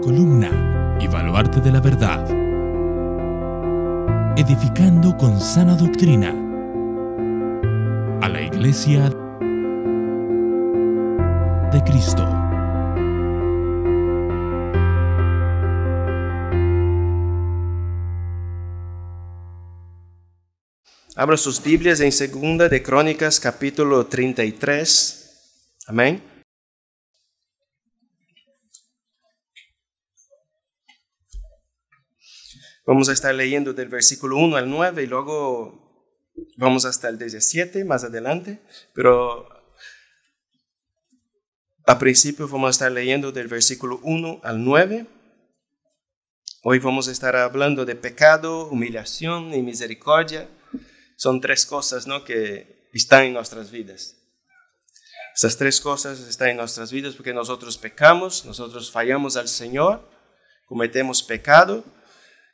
columna y baluarte de la verdad, edificando con sana doctrina a la iglesia de Cristo. Abra sus Biblias en segunda de Crónicas capítulo 33. Amén. Vamos a estar leyendo del versículo 1 al 9 y luego vamos hasta el 17 más adelante, pero a principio vamos a estar leyendo del versículo 1 al 9. Hoy vamos a estar hablando de pecado, humillación y misericordia. Son tres cosas ¿no? que están en nuestras vidas. Esas tres cosas están en nuestras vidas porque nosotros pecamos, nosotros fallamos al Señor, cometemos pecado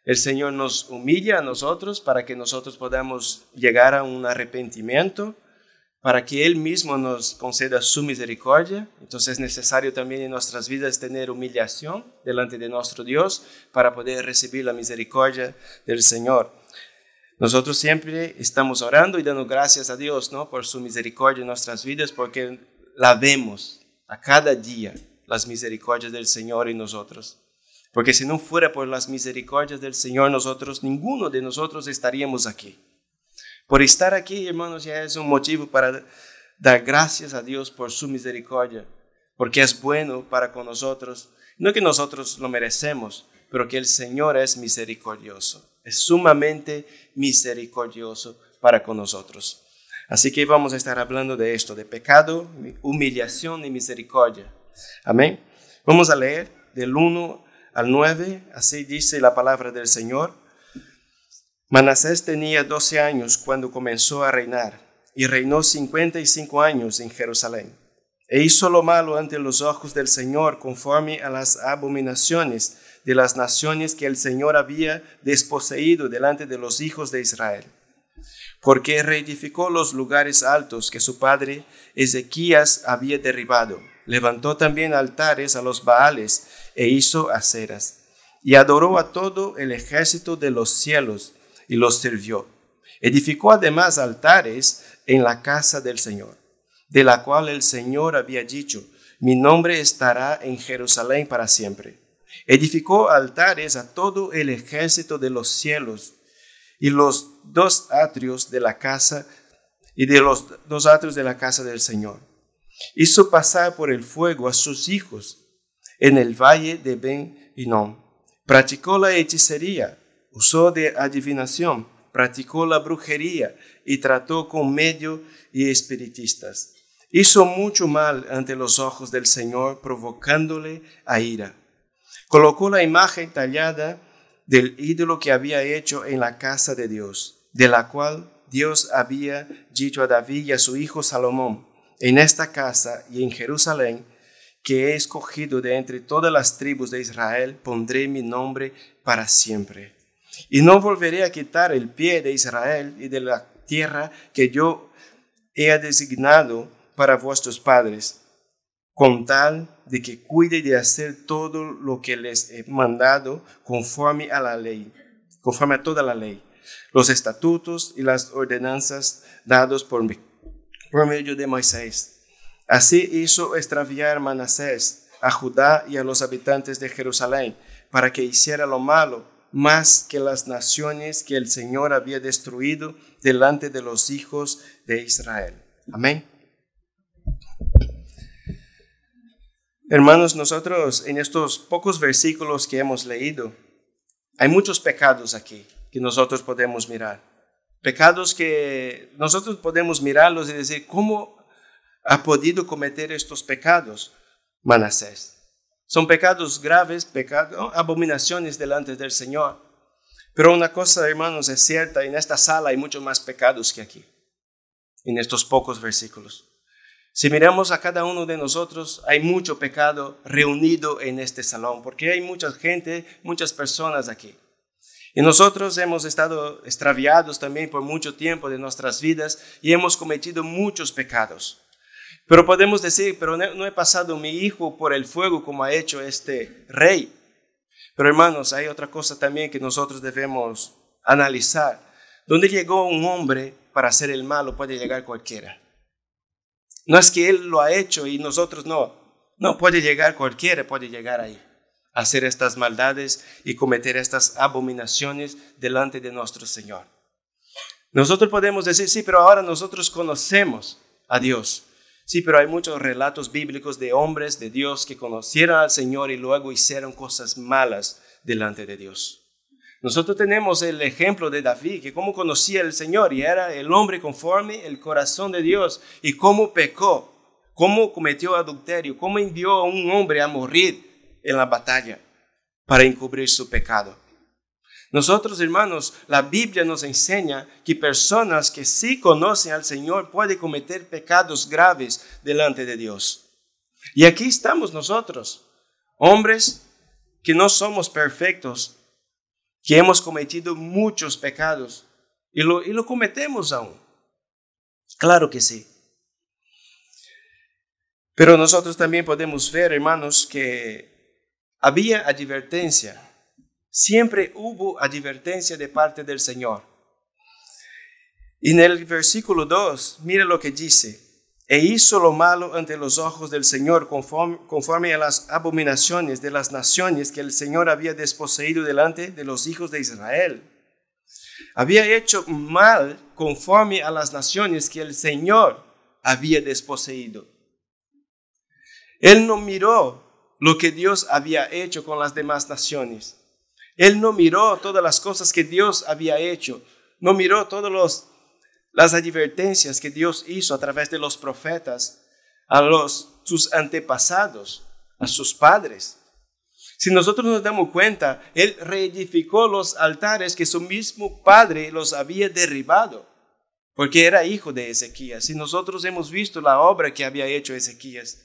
el Señor nos humilla a nosotros para que nosotros podamos llegar a un arrepentimiento, para que Él mismo nos conceda su misericordia. Entonces es necesario también en nuestras vidas tener humillación delante de nuestro Dios para poder recibir la misericordia del Señor. Nosotros siempre estamos orando y dando gracias a Dios ¿no? por su misericordia en nuestras vidas porque la vemos a cada día, las misericordias del Señor en nosotros porque si no fuera por las misericordias del Señor, nosotros, ninguno de nosotros estaríamos aquí. Por estar aquí, hermanos, ya es un motivo para dar gracias a Dios por su misericordia, porque es bueno para con nosotros, no que nosotros lo merecemos, pero que el Señor es misericordioso, es sumamente misericordioso para con nosotros. Así que vamos a estar hablando de esto, de pecado, humillación y misericordia. Amén. Vamos a leer del 1 al 9, así dice la palabra del Señor. Manasés tenía 12 años cuando comenzó a reinar y reinó 55 años en Jerusalén. E hizo lo malo ante los ojos del Señor conforme a las abominaciones de las naciones que el Señor había desposeído delante de los hijos de Israel. Porque reedificó los lugares altos que su padre Ezequías había derribado. Levantó también altares a los Baales e hizo aceras. Y adoró a todo el ejército de los cielos y los sirvió. Edificó además altares en la casa del Señor, de la cual el Señor había dicho, mi nombre estará en Jerusalén para siempre. Edificó altares a todo el ejército de los cielos y los dos atrios de la casa y de los dos atrios de la casa del Señor. Hizo pasar por el fuego a sus hijos en el valle de Ben Hinnom. Practicó la hechicería, usó de adivinación, practicó la brujería y trató con medio y espiritistas. Hizo mucho mal ante los ojos del Señor, provocándole a ira. Colocó la imagen tallada del ídolo que había hecho en la casa de Dios, de la cual Dios había dicho a David y a su hijo Salomón, en esta casa y en Jerusalén que he escogido de entre todas las tribus de Israel, pondré mi nombre para siempre. Y no volveré a quitar el pie de Israel y de la tierra que yo he designado para vuestros padres, con tal de que cuide de hacer todo lo que les he mandado conforme a la ley, conforme a toda la ley, los estatutos y las ordenanzas dados por, mí, por medio de Moisés Así hizo extraviar Manasés a Judá y a los habitantes de Jerusalén, para que hiciera lo malo más que las naciones que el Señor había destruido delante de los hijos de Israel. Amén. Hermanos, nosotros en estos pocos versículos que hemos leído, hay muchos pecados aquí que nosotros podemos mirar. Pecados que nosotros podemos mirarlos y decir, ¿cómo ha podido cometer estos pecados, Manasés. Son pecados graves, pecados, abominaciones delante del Señor. Pero una cosa, hermanos, es cierta, en esta sala hay muchos más pecados que aquí, en estos pocos versículos. Si miramos a cada uno de nosotros, hay mucho pecado reunido en este salón, porque hay mucha gente, muchas personas aquí. Y nosotros hemos estado extraviados también por mucho tiempo de nuestras vidas y hemos cometido muchos pecados. Pero podemos decir, pero no, he pasado mi hijo por el fuego como ha hecho este rey. Pero hermanos, hay otra cosa también que nosotros debemos analizar. ¿Dónde llegó un hombre para hacer el malo puede llegar cualquiera. No es que él lo ha hecho y nosotros no. No, puede llegar cualquiera, puede llegar ahí. Hacer estas maldades y cometer estas abominaciones delante de nuestro Señor. Nosotros podemos decir, sí, pero ahora nosotros conocemos a Dios. Sí, pero hay muchos relatos bíblicos de hombres de Dios que conocieron al Señor y luego hicieron cosas malas delante de Dios. Nosotros tenemos el ejemplo de David, que cómo conocía al Señor y era el hombre conforme el corazón de Dios y cómo pecó, cómo cometió adulterio, cómo envió a un hombre a morir en la batalla para encubrir su pecado. Nosotros, hermanos, la Biblia nos enseña que personas que sí conocen al Señor pueden cometer pecados graves delante de Dios. Y aquí estamos nosotros, hombres que no somos perfectos, que hemos cometido muchos pecados y lo, y lo cometemos aún. Claro que sí. Pero nosotros también podemos ver, hermanos, que había advertencia Siempre hubo advertencia de parte del Señor. Y En el versículo 2, mire lo que dice. E hizo lo malo ante los ojos del Señor conforme a las abominaciones de las naciones que el Señor había desposeído delante de los hijos de Israel. Había hecho mal conforme a las naciones que el Señor había desposeído. Él no miró lo que Dios había hecho con las demás naciones. Él no miró todas las cosas que Dios había hecho, no miró todas las advertencias que Dios hizo a través de los profetas, a sus antepasados, a sus padres. Si nosotros nos damos cuenta, Él reedificó los altares que su mismo padre los había derribado, porque era hijo de Ezequías. Si nosotros hemos visto la obra que había hecho Ezequías.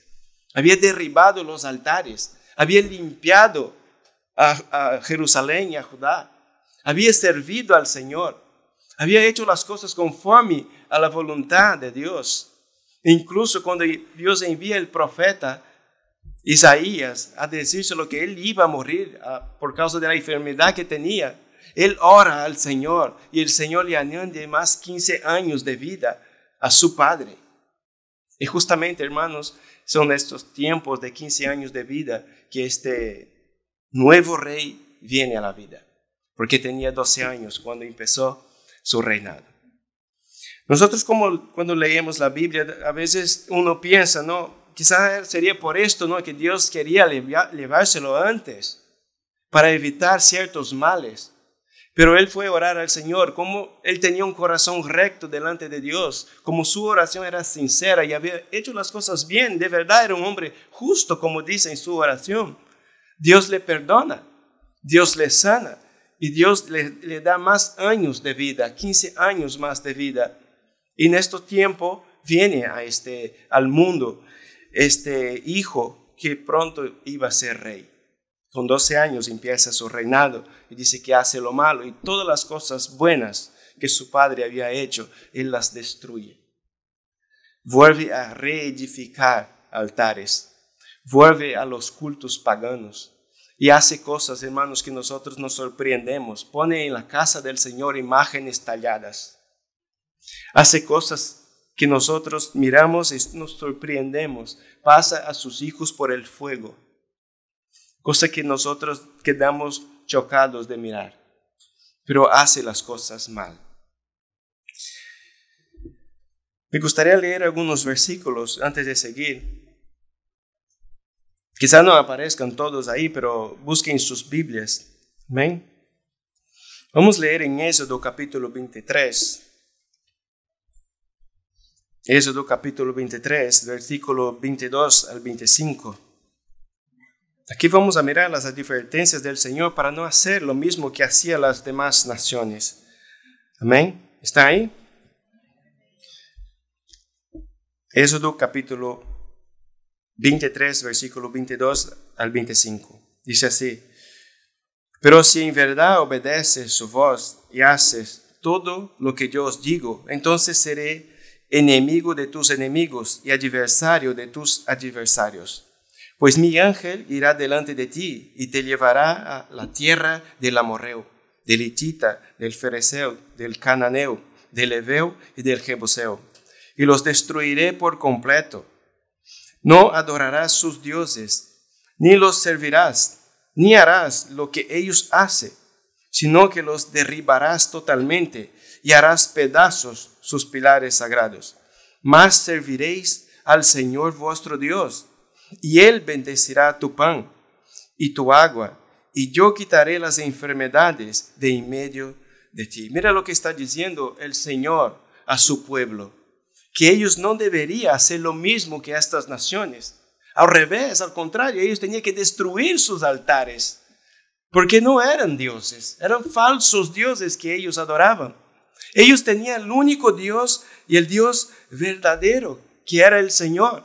Había derribado los altares, había limpiado a, Jerusalén y a Judá. Había servido al Señor. Había hecho las cosas conforme a la voluntad de Dios. Incluso cuando Dios envía el profeta Isaías a decirse lo que él iba a morir ah, por causa de la enfermedad que tenía, él ora al Señor y el Señor le añade más 15 años de vida a su padre. Y justamente, hermanos, son estos tiempos de 15 años de vida que este nuevo rey viene a la vida, porque tenía 12 años cuando empezó su reinado. Nosotros como cuando leemos la Biblia, a veces uno piensa, no, quizás sería por esto, ¿no? Que Dios quería llevárselo antes, para evitar ciertos males. Pero él fue a orar al Señor, como él tenía un corazón recto delante de Dios, como su oración era sincera y había hecho las cosas bien, de verdad era un hombre justo, como dice en su oración. Dios le perdona, Dios le sana y Dios le, da más años de vida, 15 años más de vida. Y en este tiempo viene a este, al mundo este hijo que pronto iba a ser rey. Con 12 años empieza su reinado y dice que hace lo malo y todas las cosas buenas que su padre había hecho, él las destruye. Vuelve a reedificar altares, vuelve a los cultos paganos, y hace cosas, hermanos, que nosotros nos sorprendemos. Pone en la casa del Señor imágenes talladas. Hace cosas que nosotros miramos y nos sorprendemos. Pasa a sus hijos por el fuego. Cosa que nosotros quedamos chocados de mirar. Pero hace las cosas mal. Me gustaría leer algunos versículos antes de seguir Quizás no aparezcan todos ahí, pero busquen sus Biblias. Amén. Vamos a leer en Éxodo capítulo 23. Éxodo capítulo 23, versículo 22 al 25. Aquí vamos a mirar las advertencias del Señor para no hacer lo mismo que hacían las demás naciones. Amén. ¿Está ahí? Éxodo capítulo 23, versículo 22 al 25. Dice así, pero si en verdad obedeces su voz y haces todo lo que yo os digo, entonces seré enemigo de tus enemigos y adversario de tus adversarios. Pues mi ángel irá delante de ti y te llevará a la tierra del amorreo, del hitita, del fereceo, del cananeo, del heveo y del jebuseo. Y los destruiré por completo no adorarás sus dioses, ni los servirás, ni harás lo que ellos hacen, sino que los derribarás totalmente y harás pedazos sus pilares sagrados. Mas serviréis al Señor vuestro Dios, y Él bendecirá tu pan y tu agua, y yo quitaré las enfermedades de en medio de ti. Mira lo que está diciendo el Señor a su pueblo que ellos no deberían hacer lo mismo que estas naciones. Al revés, al contrario, ellos tenían que destruir sus altares, porque no eran dioses, eran falsos dioses que ellos adoraban. Ellos tenían el único Dios y el Dios verdadero, que era el Señor,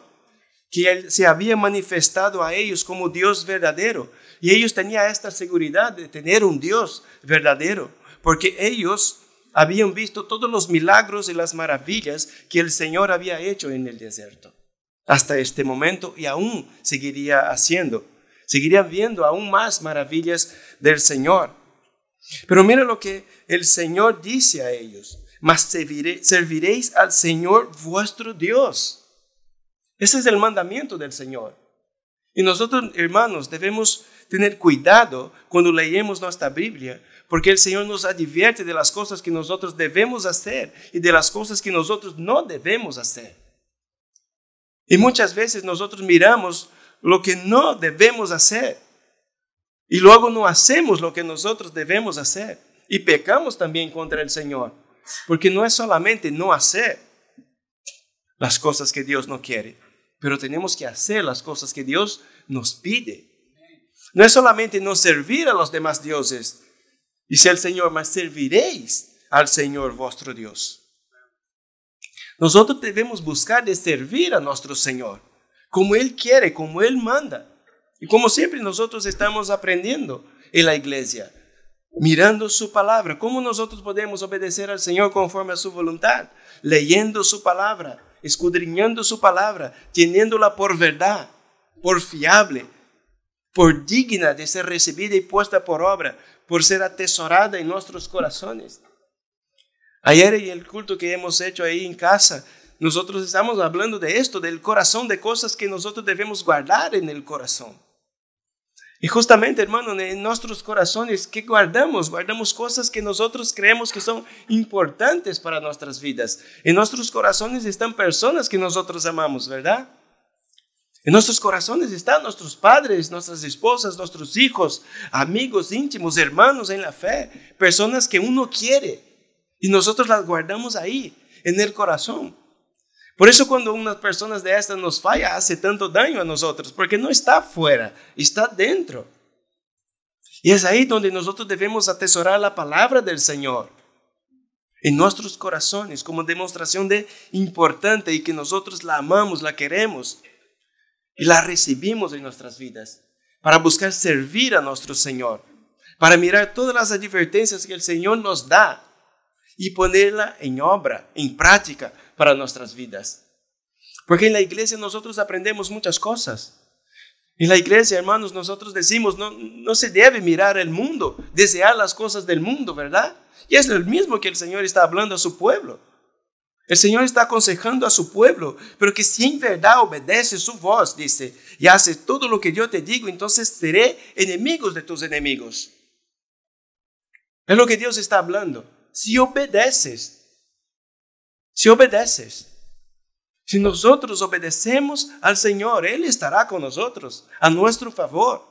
que él se había manifestado a ellos como Dios verdadero. Y ellos tenían esta seguridad de tener un Dios verdadero, porque ellos habían visto todos los milagros y las maravillas que el Señor había hecho en el desierto hasta este momento y aún seguiría haciendo. Seguiría viendo aún más maravillas del Señor. Pero mira lo que el Señor dice a ellos. Mas serviréis al Señor vuestro Dios. Ese es el mandamiento del Señor. Y nosotros, hermanos, debemos tener cuidado cuando leemos nuestra Biblia, porque el Señor nos advierte de las cosas que nosotros debemos hacer y de las cosas que nosotros no debemos hacer. Y muchas veces nosotros miramos lo que no debemos hacer y luego no hacemos lo que nosotros debemos hacer y pecamos también contra el Señor, porque no es solamente no hacer las cosas que Dios no quiere, pero tenemos que hacer las cosas que Dios nos pide. No es solamente no servir a los demás dioses, dice el Señor, mas serviréis al Señor vuestro Dios. Nosotros debemos buscar de servir a nuestro Señor, como Él quiere, como Él manda. Y como siempre nosotros estamos aprendiendo en la iglesia, mirando su palabra, cómo nosotros podemos obedecer al Señor conforme a su voluntad, leyendo su palabra, escudriñando su palabra, teniéndola por verdad, por fiable, por digna de ser recibida y puesta por obra, por ser atesorada en nuestros corazones. Ayer en el culto que hemos hecho ahí en casa, nosotros estamos hablando de esto, del corazón, de cosas que nosotros debemos guardar en el corazón. Y justamente, hermano, en nuestros corazones, ¿qué guardamos? Guardamos cosas que nosotros creemos que son importantes para nuestras vidas. En nuestros corazones están personas que nosotros amamos, ¿verdad? En nuestros corazones están nuestros padres, nuestras esposas, nuestros hijos, amigos íntimos, hermanos en la fe, personas que uno quiere y nosotros las guardamos ahí, en el corazón. Por eso cuando unas personas de estas nos falla, hace tanto daño a nosotros, porque no está fuera, está dentro. Y es ahí donde nosotros debemos atesorar la palabra del Señor en nuestros corazones como demostración de importante y que nosotros la amamos, la queremos y la recibimos en nuestras vidas para buscar servir a nuestro Señor, para mirar todas las advertencias que el Señor nos da y ponerla en obra, en práctica para nuestras vidas. Porque en la iglesia nosotros aprendemos muchas cosas. En la iglesia, hermanos, nosotros decimos, no, no se debe mirar el mundo, desear las cosas del mundo, ¿verdad? Y es lo mismo que el Señor está hablando a su pueblo. El Señor está aconsejando a su pueblo, pero que si en verdad obedece su voz, dice, y hace todo lo que yo te digo, entonces seré enemigos de tus enemigos. Es lo que Dios está hablando. Si obedeces, si obedeces, si nosotros obedecemos al Señor, Él estará con nosotros, a nuestro favor.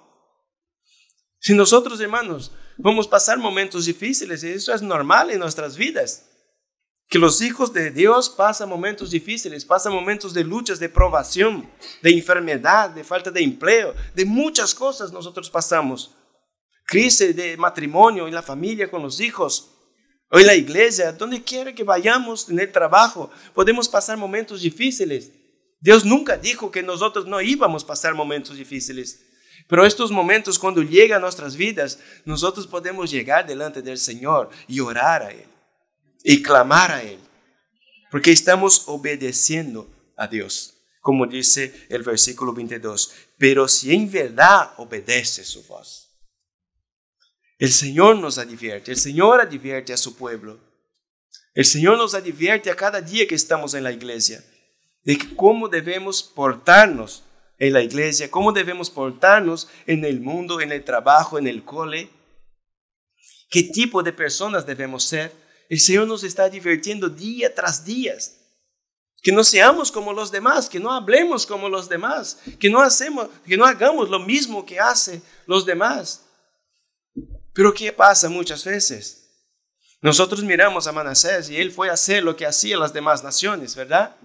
Si nosotros, hermanos, vamos a pasar momentos difíciles, y eso es normal en nuestras vidas. Que los hijos de Dios pasan momentos difíciles, pasan momentos de luchas, de probación, de enfermedad, de falta de empleo, de muchas cosas nosotros pasamos. Crisis de matrimonio, en la familia, con los hijos, hoy en la iglesia, donde quiera que vayamos, en el trabajo, podemos pasar momentos difíciles. Dios nunca dijo que nosotros no íbamos a pasar momentos difíciles. Pero estos momentos, cuando llegan a nuestras vidas, nosotros podemos llegar delante del Señor y orar a Él y clamar a Él, porque estamos obedeciendo a Dios, como dice el versículo 22, pero si en verdad obedece su voz. El Señor nos advierte, el Señor advierte a su pueblo, el Señor nos advierte a cada día que estamos en la iglesia de cómo debemos portarnos en la iglesia, cómo debemos portarnos en el mundo, en el trabajo, en el cole, qué tipo de personas debemos ser el Señor nos está divirtiendo día tras día. Que no seamos como los demás, que no hablemos como los demás, que no, hacemos, que no hagamos lo mismo que hacen los demás. Pero ¿qué pasa muchas veces? Nosotros miramos a Manasés y él fue a hacer lo que hacían las demás naciones, ¿verdad?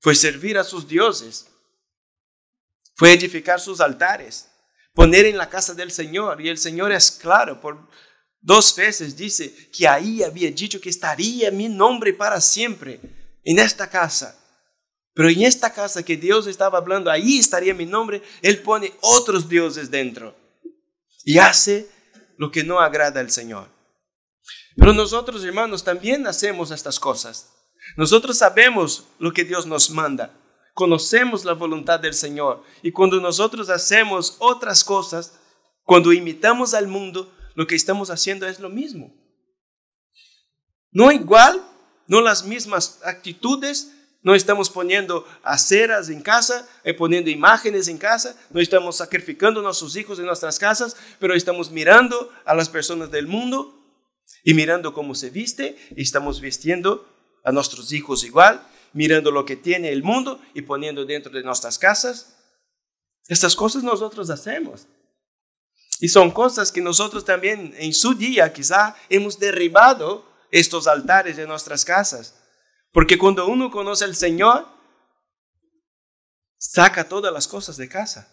Fue servir a sus dioses, fue edificar sus altares, poner en la casa del Señor. Y el Señor es claro por Dos veces dice que ahí había dicho que estaría mi nombre para siempre en esta casa. Pero en esta casa que Dios estaba hablando, ahí estaría mi nombre, Él pone otros dioses dentro y hace lo que no agrada al Señor. Pero nosotros, hermanos, también hacemos estas cosas. Nosotros sabemos lo que Dios nos manda, conocemos la voluntad del Señor y cuando nosotros hacemos otras cosas, cuando imitamos al mundo, lo que estamos haciendo es lo mismo. No igual, no las mismas actitudes, no estamos poniendo aceras en casa, eh, poniendo imágenes en casa, no estamos sacrificando a nuestros hijos en nuestras casas, pero estamos mirando a las personas del mundo y mirando cómo se viste y estamos vistiendo a nuestros hijos igual, mirando lo que tiene el mundo y poniendo dentro de nuestras casas. Estas cosas nosotros hacemos. Y son cosas que nosotros también en su día quizá hemos derribado estos altares de nuestras casas. Porque cuando uno conoce al Señor, saca todas las cosas de casa.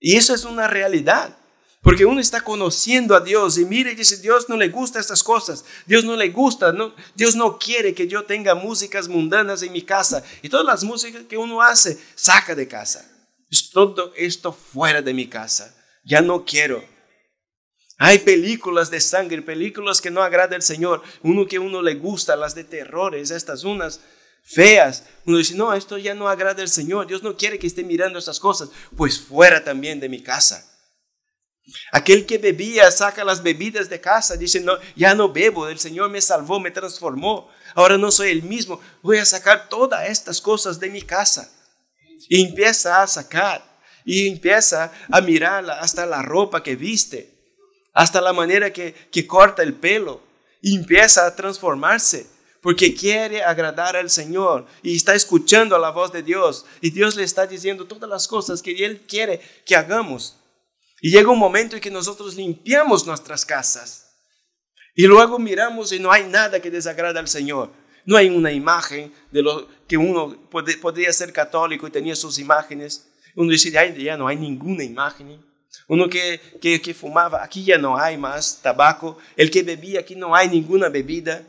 Y eso es una realidad. Porque uno está conociendo a Dios y mire y dice, Dios no le gusta estas cosas, Dios no le gusta, no, Dios no quiere que yo tenga músicas mundanas en mi casa. Y todas las músicas que uno hace, saca de casa todo esto fuera de mi casa. Ya no quiero. Hay películas de sangre, películas que no agrada el Señor, uno que uno le gusta, las de terrores, estas unas feas. Uno dice, no, esto ya no agrada al Señor, Dios no quiere que esté mirando estas cosas, pues fuera también de mi casa. Aquel que bebía saca las bebidas de casa, dice, no, ya no bebo, el Señor me salvó, me transformó, ahora no soy el mismo, voy a sacar todas estas cosas de mi casa y empieza a sacar y empieza a mirar hasta la ropa que viste, hasta la manera que, que corta el pelo y empieza a transformarse porque quiere agradar al Señor y está escuchando la voz de Dios y Dios le está diciendo todas las cosas que Él quiere que hagamos. Y llega un momento en que nosotros limpiamos nuestras casas y luego miramos y no hay nada que desagrada al Señor. No hay una imagen de lo que uno podría ser católico y tenía sus imágenes. Uno dice, ya no hay ninguna imagen. Uno que, que, fumaba, aquí ya no hay más tabaco. El que bebía, aquí no hay ninguna bebida.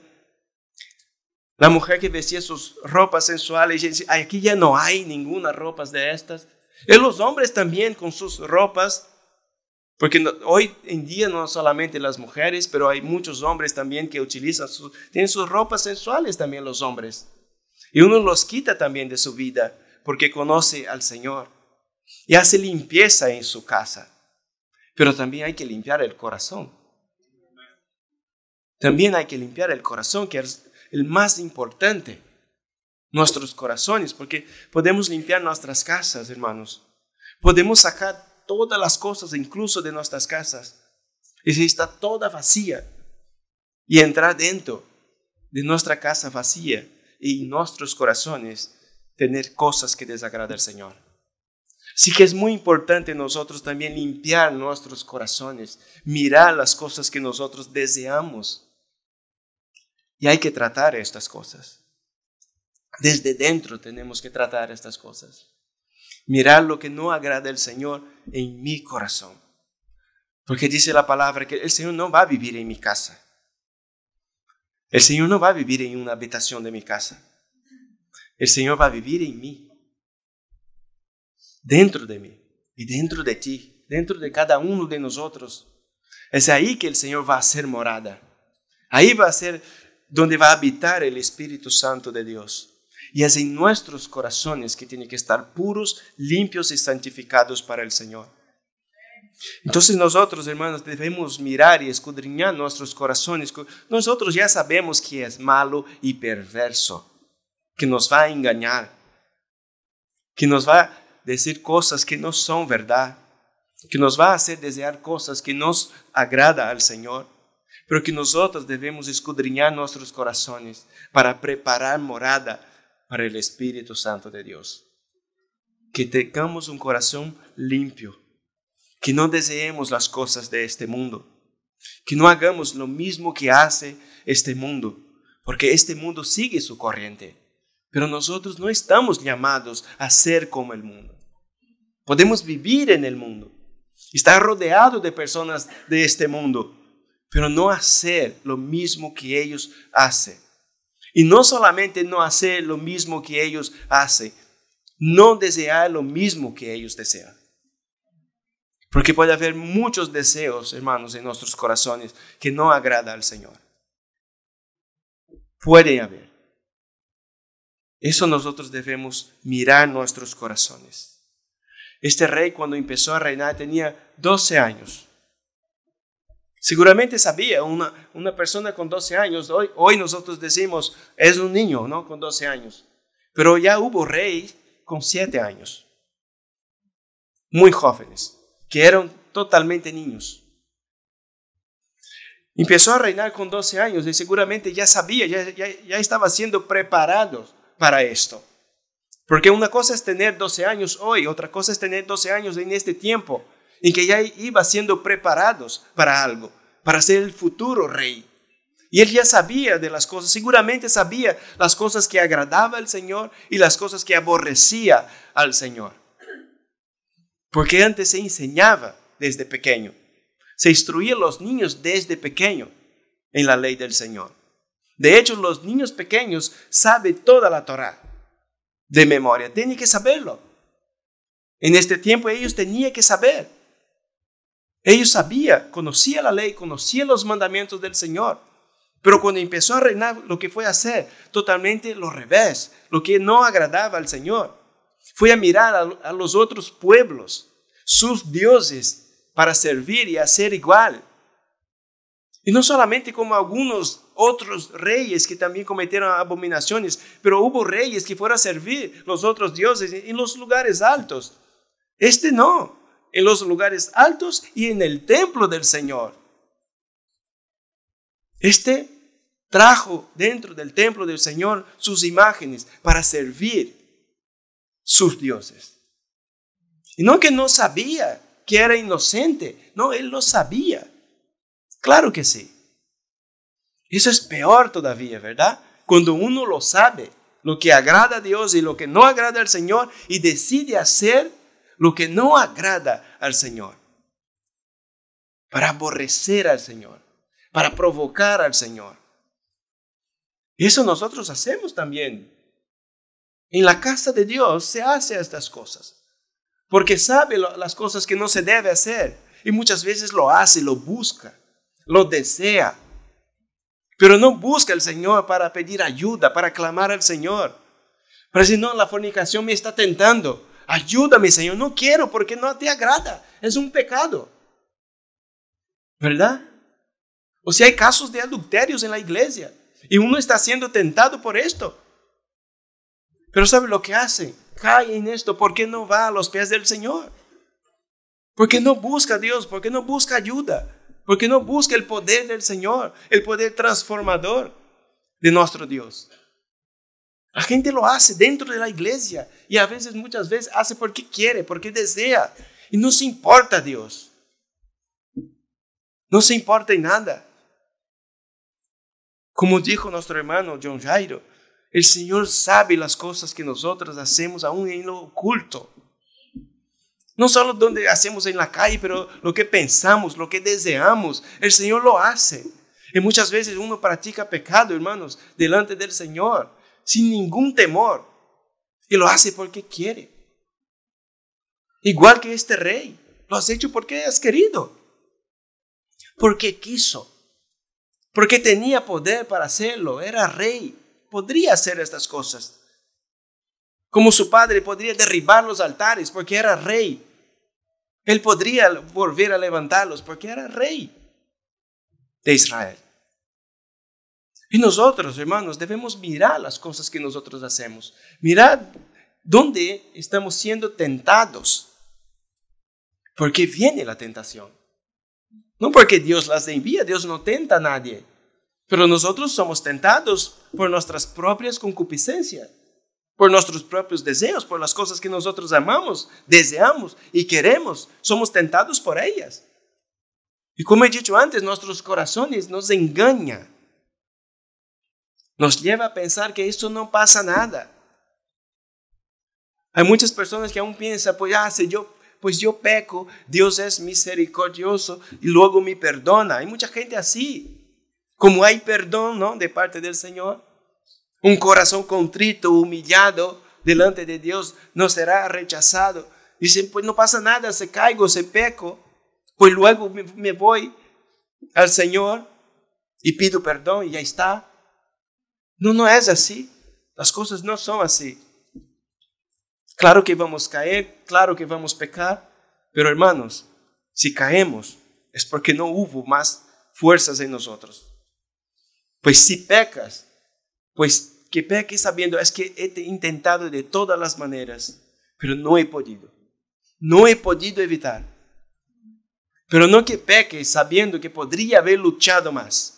La mujer que vestía sus ropas sensuales, dice, aquí ya no hay ninguna ropas de estas. Y los hombres también con sus ropas porque hoy en día no solamente las mujeres, pero hay muchos hombres también que utilizan, tienen sus ropas sensuales también los hombres. Y uno los quita también de su vida porque conoce al Señor y hace limpieza en su casa. Pero también hay que limpiar el corazón. También hay que limpiar el corazón, que es el más importante. Nuestros corazones, porque podemos limpiar nuestras casas, hermanos. Podemos sacar todas las cosas, incluso de nuestras casas. Y si está toda vacía, y entrar dentro de nuestra casa vacía y nuestros corazones tener cosas que desagradar al Señor. sí que es muy importante nosotros también limpiar nuestros corazones, mirar las cosas que nosotros deseamos. Y hay que tratar estas cosas. Desde dentro tenemos que tratar estas cosas mirar lo que no agrada al Señor en mi corazón. Porque dice la palabra que el Señor no va a vivir en mi casa. El Señor no va a vivir en una habitación de mi casa. El Señor va a vivir en mí. Dentro de mí y dentro de ti, dentro de cada uno de nosotros. Es ahí que el Señor va a ser morada. Ahí va a ser donde va a habitar el Espíritu Santo de Dios. Y es en nuestros corazones que tiene que estar puros, limpios y santificados para el Señor. Entonces nosotros, hermanos, debemos mirar y escudriñar nuestros corazones. Nosotros ya sabemos que es malo y perverso, que nos va a engañar, que nos va a decir cosas que no son verdad, que nos va a hacer desear cosas que nos agrada al Señor, pero que nosotros debemos escudriñar nuestros corazones para preparar morada para el Espíritu Santo de Dios. Que tengamos un corazón limpio, que no deseemos las cosas de este mundo, que no hagamos lo mismo que hace este mundo, porque este mundo sigue su corriente, pero nosotros no estamos llamados a ser como el mundo. Podemos vivir en el mundo, estar rodeados de personas de este mundo, pero no hacer lo mismo que ellos hacen. Y no solamente no hacer lo mismo que ellos hacen, no desear lo mismo que ellos desean. Porque puede haber muchos deseos, hermanos, en nuestros corazones que no agrada al Señor. Puede haber. Eso nosotros debemos mirar nuestros corazones. Este rey cuando empezó a reinar tenía 12 años. Seguramente sabía, una, una persona con 12 años, hoy, hoy nosotros decimos, es un niño, ¿no? Con 12 años. Pero ya hubo reyes con 7 años, muy jóvenes, que eran totalmente niños. Empezó a reinar con 12 años y seguramente ya sabía, ya, ya, ya estaba siendo preparado para esto. Porque una cosa es tener 12 años hoy, otra cosa es tener 12 años en este tiempo en que ya iba siendo preparados para algo, para ser el futuro rey. Y él ya sabía de las cosas, seguramente sabía las cosas que agradaba al Señor y las cosas que aborrecía al Señor. Porque antes se enseñaba desde pequeño, se instruía a los niños desde pequeño en la ley del Señor. De hecho, los niños pequeños saben toda la Torá de memoria, tienen que saberlo. En este tiempo ellos tenían que saber. Ellos sabía, conocía la ley, conocía los mandamientos del Señor. Pero cuando empezó a reinar, lo que fue a hacer, totalmente lo revés, lo que no agradaba al Señor. Fue a mirar a, a los otros pueblos, sus dioses, para servir y hacer igual. Y no solamente como algunos otros reyes que también cometieron abominaciones, pero hubo reyes que fueron a servir los otros dioses en los lugares altos. Este no en los lugares altos y en el templo del Señor. Este trajo dentro del templo del Señor sus imágenes para servir sus dioses. Y no que no sabía que era inocente, no, él lo sabía. Claro que sí. Eso es peor todavía, ¿verdad? Cuando uno lo sabe, lo que agrada a Dios y lo que no agrada al Señor y decide hacer lo que no agrada al Señor, para aborrecer al Señor, para provocar al Señor. eso nosotros hacemos también. En la casa de Dios se hace estas cosas, porque sabe las cosas que no se debe hacer y muchas veces lo hace, lo busca, lo desea. Pero no busca al Señor para pedir ayuda, para clamar al Señor. Pero si no, la fornicación me está tentando. Ayúdame, Señor, no quiero porque no te agrada. Es un pecado. ¿Verdad? O si hay casos de adulterios en la iglesia y uno está siendo tentado por esto. Pero ¿sabe lo que hace? Cae en esto porque no va a los pies del Señor. Porque no busca Dios, porque no busca ayuda, porque no busca el poder del Señor, el poder transformador de nuestro Dios. La gente lo hace dentro de la iglesia y a veces, muchas veces, hace porque quiere, porque desea. Y no se importa a Dios. No se importa en nada. Como dijo nuestro hermano John Jairo, el Señor sabe las cosas que nosotros hacemos aún en lo oculto. No solo donde hacemos en la calle, pero lo que pensamos, lo que deseamos, el Señor lo hace. Y muchas veces uno practica pecado, hermanos, delante del Señor sin ningún temor. Y lo hace porque quiere. Igual que este rey, lo has hecho porque has querido. Porque quiso. Porque tenía poder para hacerlo. Era rey. Podría hacer estas cosas. Como su padre podría derribar los altares porque era rey. Él podría volver a levantarlos porque era rey de Israel. Y nosotros, hermanos, debemos mirar las cosas que nosotros hacemos. Mirar dónde estamos siendo tentados. Porque viene la tentación. No porque Dios las envía, Dios no tenta a nadie. Pero nosotros somos tentados por nuestras propias concupiscencias, por nuestros propios deseos, por las cosas que nosotros amamos, deseamos y queremos. Somos tentados por ellas. Y como he dicho antes, nuestros corazones nos engañan nos lleva a pensar que esto no pasa nada. Hay muchas personas que aún piensan, pues, ah, yo, pues yo peco, Dios es misericordioso y luego me perdona. Hay mucha gente así. Como hay perdón, ¿no? De parte del Señor. Un corazón contrito, humillado delante de Dios no será rechazado. Dicen, pues no pasa nada, se caigo, se peco. Pues luego me, me voy al Señor y pido perdón y ya está. No, no es así. Las cosas no son así. Claro que vamos a caer, claro que vamos a pecar, pero hermanos, si caemos es porque no hubo más fuerzas en nosotros. Pues si pecas, pues que peques sabiendo es que he intentado de todas las maneras, pero no he podido. No he podido evitar. Pero no que peques sabiendo que podría haber luchado más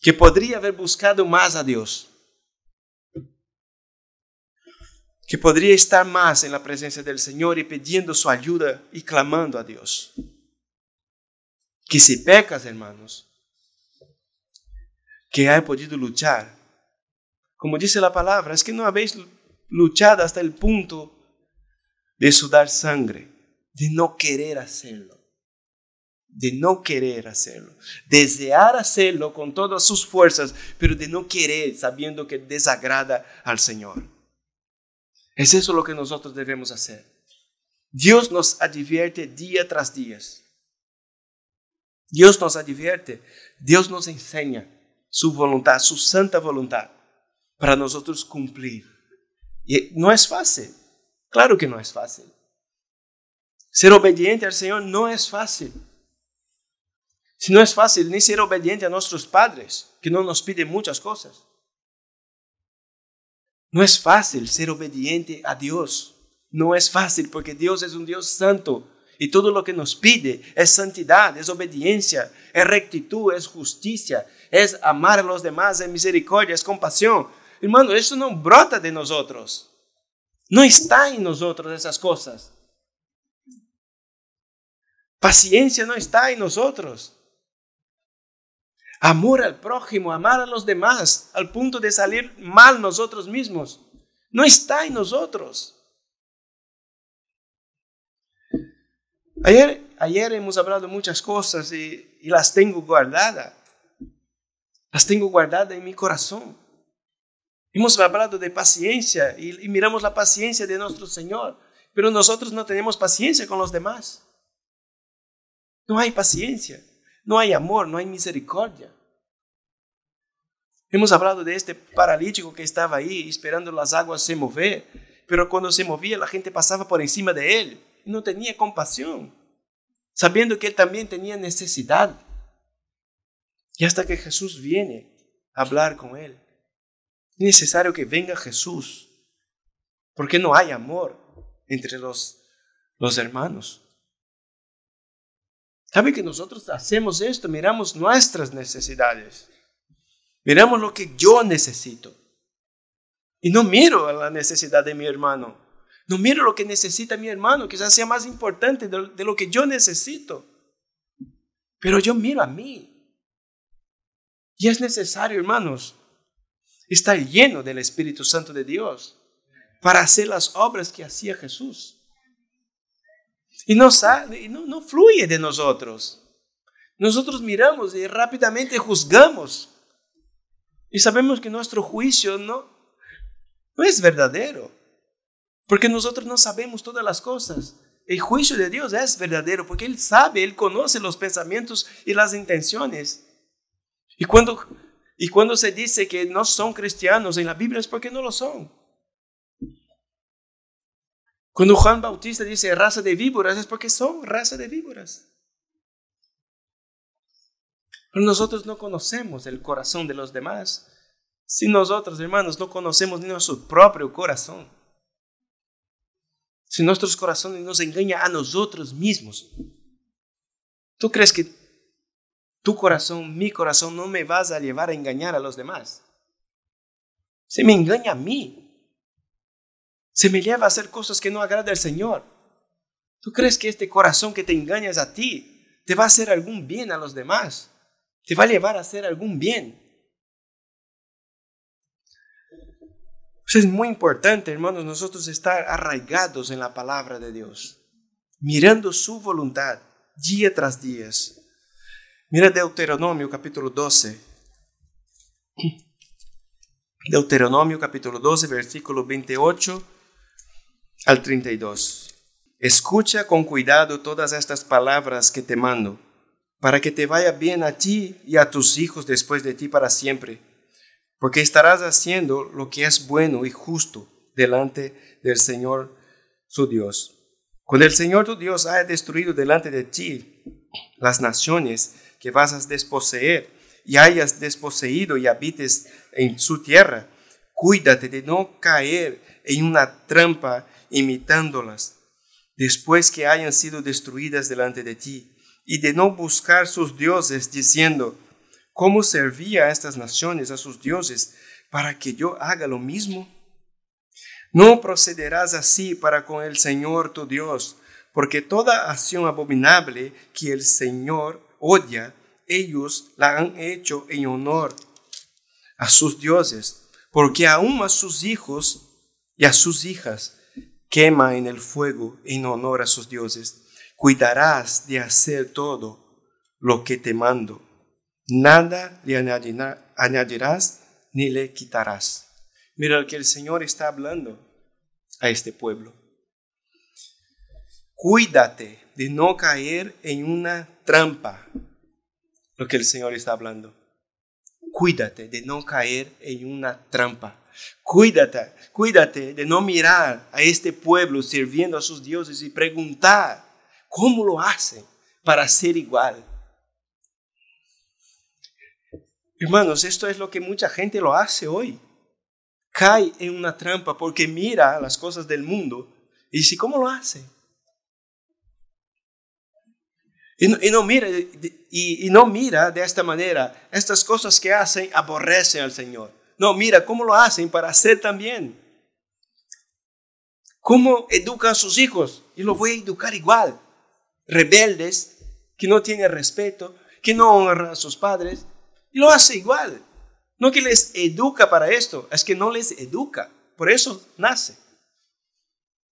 que podría haber buscado más a Dios, que podría estar más en la presencia del Señor y pidiendo su ayuda y clamando a Dios. Que si pecas, hermanos, que haya podido luchar, como dice la palabra, es que no habéis luchado hasta el punto de sudar sangre, de no querer hacerlo de no querer hacerlo, desear hacerlo con todas sus fuerzas, pero de no querer sabiendo que desagrada al Señor. Es eso lo que nosotros debemos hacer. Dios nos advierte día tras día. Dios nos advierte, Dios nos enseña su voluntad, su santa voluntad, para nosotros cumplir. Y no es fácil, claro que no es fácil. Ser obediente al Señor no es fácil. Si no es fácil ni ser obediente a nuestros padres, que no nos piden muchas cosas. No es fácil ser obediente a Dios. No es fácil porque Dios es un Dios santo y todo lo que nos pide es santidad, es obediencia, es rectitud, es justicia, es amar a los demás, es misericordia, es compasión. Hermano, eso no brota de nosotros. No está en nosotros esas cosas. Paciencia no está en nosotros. Amor al prójimo, amar a los demás, al punto de salir mal nosotros mismos. No está en nosotros. Ayer, ayer hemos hablado muchas cosas y, las tengo guardadas. Las tengo guardadas en mi corazón. Hemos hablado de paciencia y miramos la paciencia de nuestro Señor, pero nosotros no tenemos paciencia con los demás. No hay paciencia no hay amor, no hay misericordia. Hemos hablado de este paralítico que estaba ahí esperando las aguas se mover, pero cuando se movía la gente pasaba por encima de él y no tenía compasión, sabiendo que él también tenía necesidad. Y hasta que Jesús viene a hablar con él, es necesario que venga Jesús, porque no hay amor entre los, los hermanos. Sabe que nosotros hacemos esto, miramos nuestras necesidades, miramos lo que yo necesito. Y no miro a la necesidad de mi hermano, no miro lo que necesita mi hermano, quizás sea más importante de lo que yo necesito. Pero yo miro a mí. Y es necesario, hermanos, estar lleno del Espíritu Santo de Dios para hacer las obras que hacía Jesús y no y no, fluye de nosotros. Nosotros miramos y rápidamente juzgamos. Y sabemos que nuestro juicio no, no es verdadero. Porque nosotros no sabemos todas las cosas. El juicio de Dios es verdadero porque Él sabe, Él conoce los pensamientos y las intenciones. Y cuando, y cuando se dice que no son cristianos en la Biblia es porque no lo son. Cuando Juan Bautista dice raza de víboras, es porque son raza de víboras. Pero nosotros no conocemos el corazón de los demás. Si nosotros, hermanos, no conocemos ni nuestro propio corazón. Si nuestros corazones nos engañan a nosotros mismos. ¿Tú crees que tu corazón, mi corazón, no me vas a llevar a engañar a los demás? Se me engaña a mí se me lleva a hacer cosas que no agrada al Señor. ¿Tú crees que este corazón que te engañas a ti te va a hacer algún bien a los demás? ¿Te va a llevar a hacer algún bien? Pues es muy importante, hermanos, nosotros estar arraigados en la palabra de Dios, mirando su voluntad día tras día. Mira Deuteronomio capítulo 12. Deuteronomio capítulo 12, versículo 28 al 32. Escucha con cuidado todas estas palabras que te mando, para que te vaya bien a ti y a tus hijos después de ti para siempre, porque estarás haciendo lo que es bueno y justo delante del Señor su Dios. Cuando el Señor tu Dios haya destruido delante de ti las naciones que vas a desposeer y hayas desposeído y habites en su tierra, cuídate de no caer en una trampa imitándolas, después que hayan sido destruidas delante de ti, y de no buscar sus dioses, diciendo, ¿cómo servía a estas naciones, a sus dioses, para que yo haga lo mismo? No procederás así para con el Señor tu Dios, porque toda acción abominable que el Señor odia, ellos la han hecho en honor a sus dioses, porque aún a sus hijos y a sus hijas quema en el fuego en honor a sus dioses. Cuidarás de hacer todo lo que te mando. Nada le añadirás ni le quitarás. Mira lo que el Señor está hablando a este pueblo. Cuídate de no caer en una trampa. Lo que el Señor está hablando. Cuídate de no caer en una trampa. Cuídate, cuídate de no mirar a este pueblo sirviendo a sus dioses y preguntar cómo lo hacen para ser igual. Hermanos, esto es lo que mucha gente lo hace hoy. Cae en una trampa porque mira las cosas del mundo y dice, ¿cómo lo hace? Y no, mira, y no mira de esta manera. Estas cosas que hacen aborrecen al Señor. No, mira cómo lo hacen para hacer también. ¿Cómo educan a sus hijos? Y los voy a educar igual. Rebeldes, que no tienen respeto, que no honran a sus padres. Y lo hace igual. No que les educa para esto, es que no les educa. Por eso nace.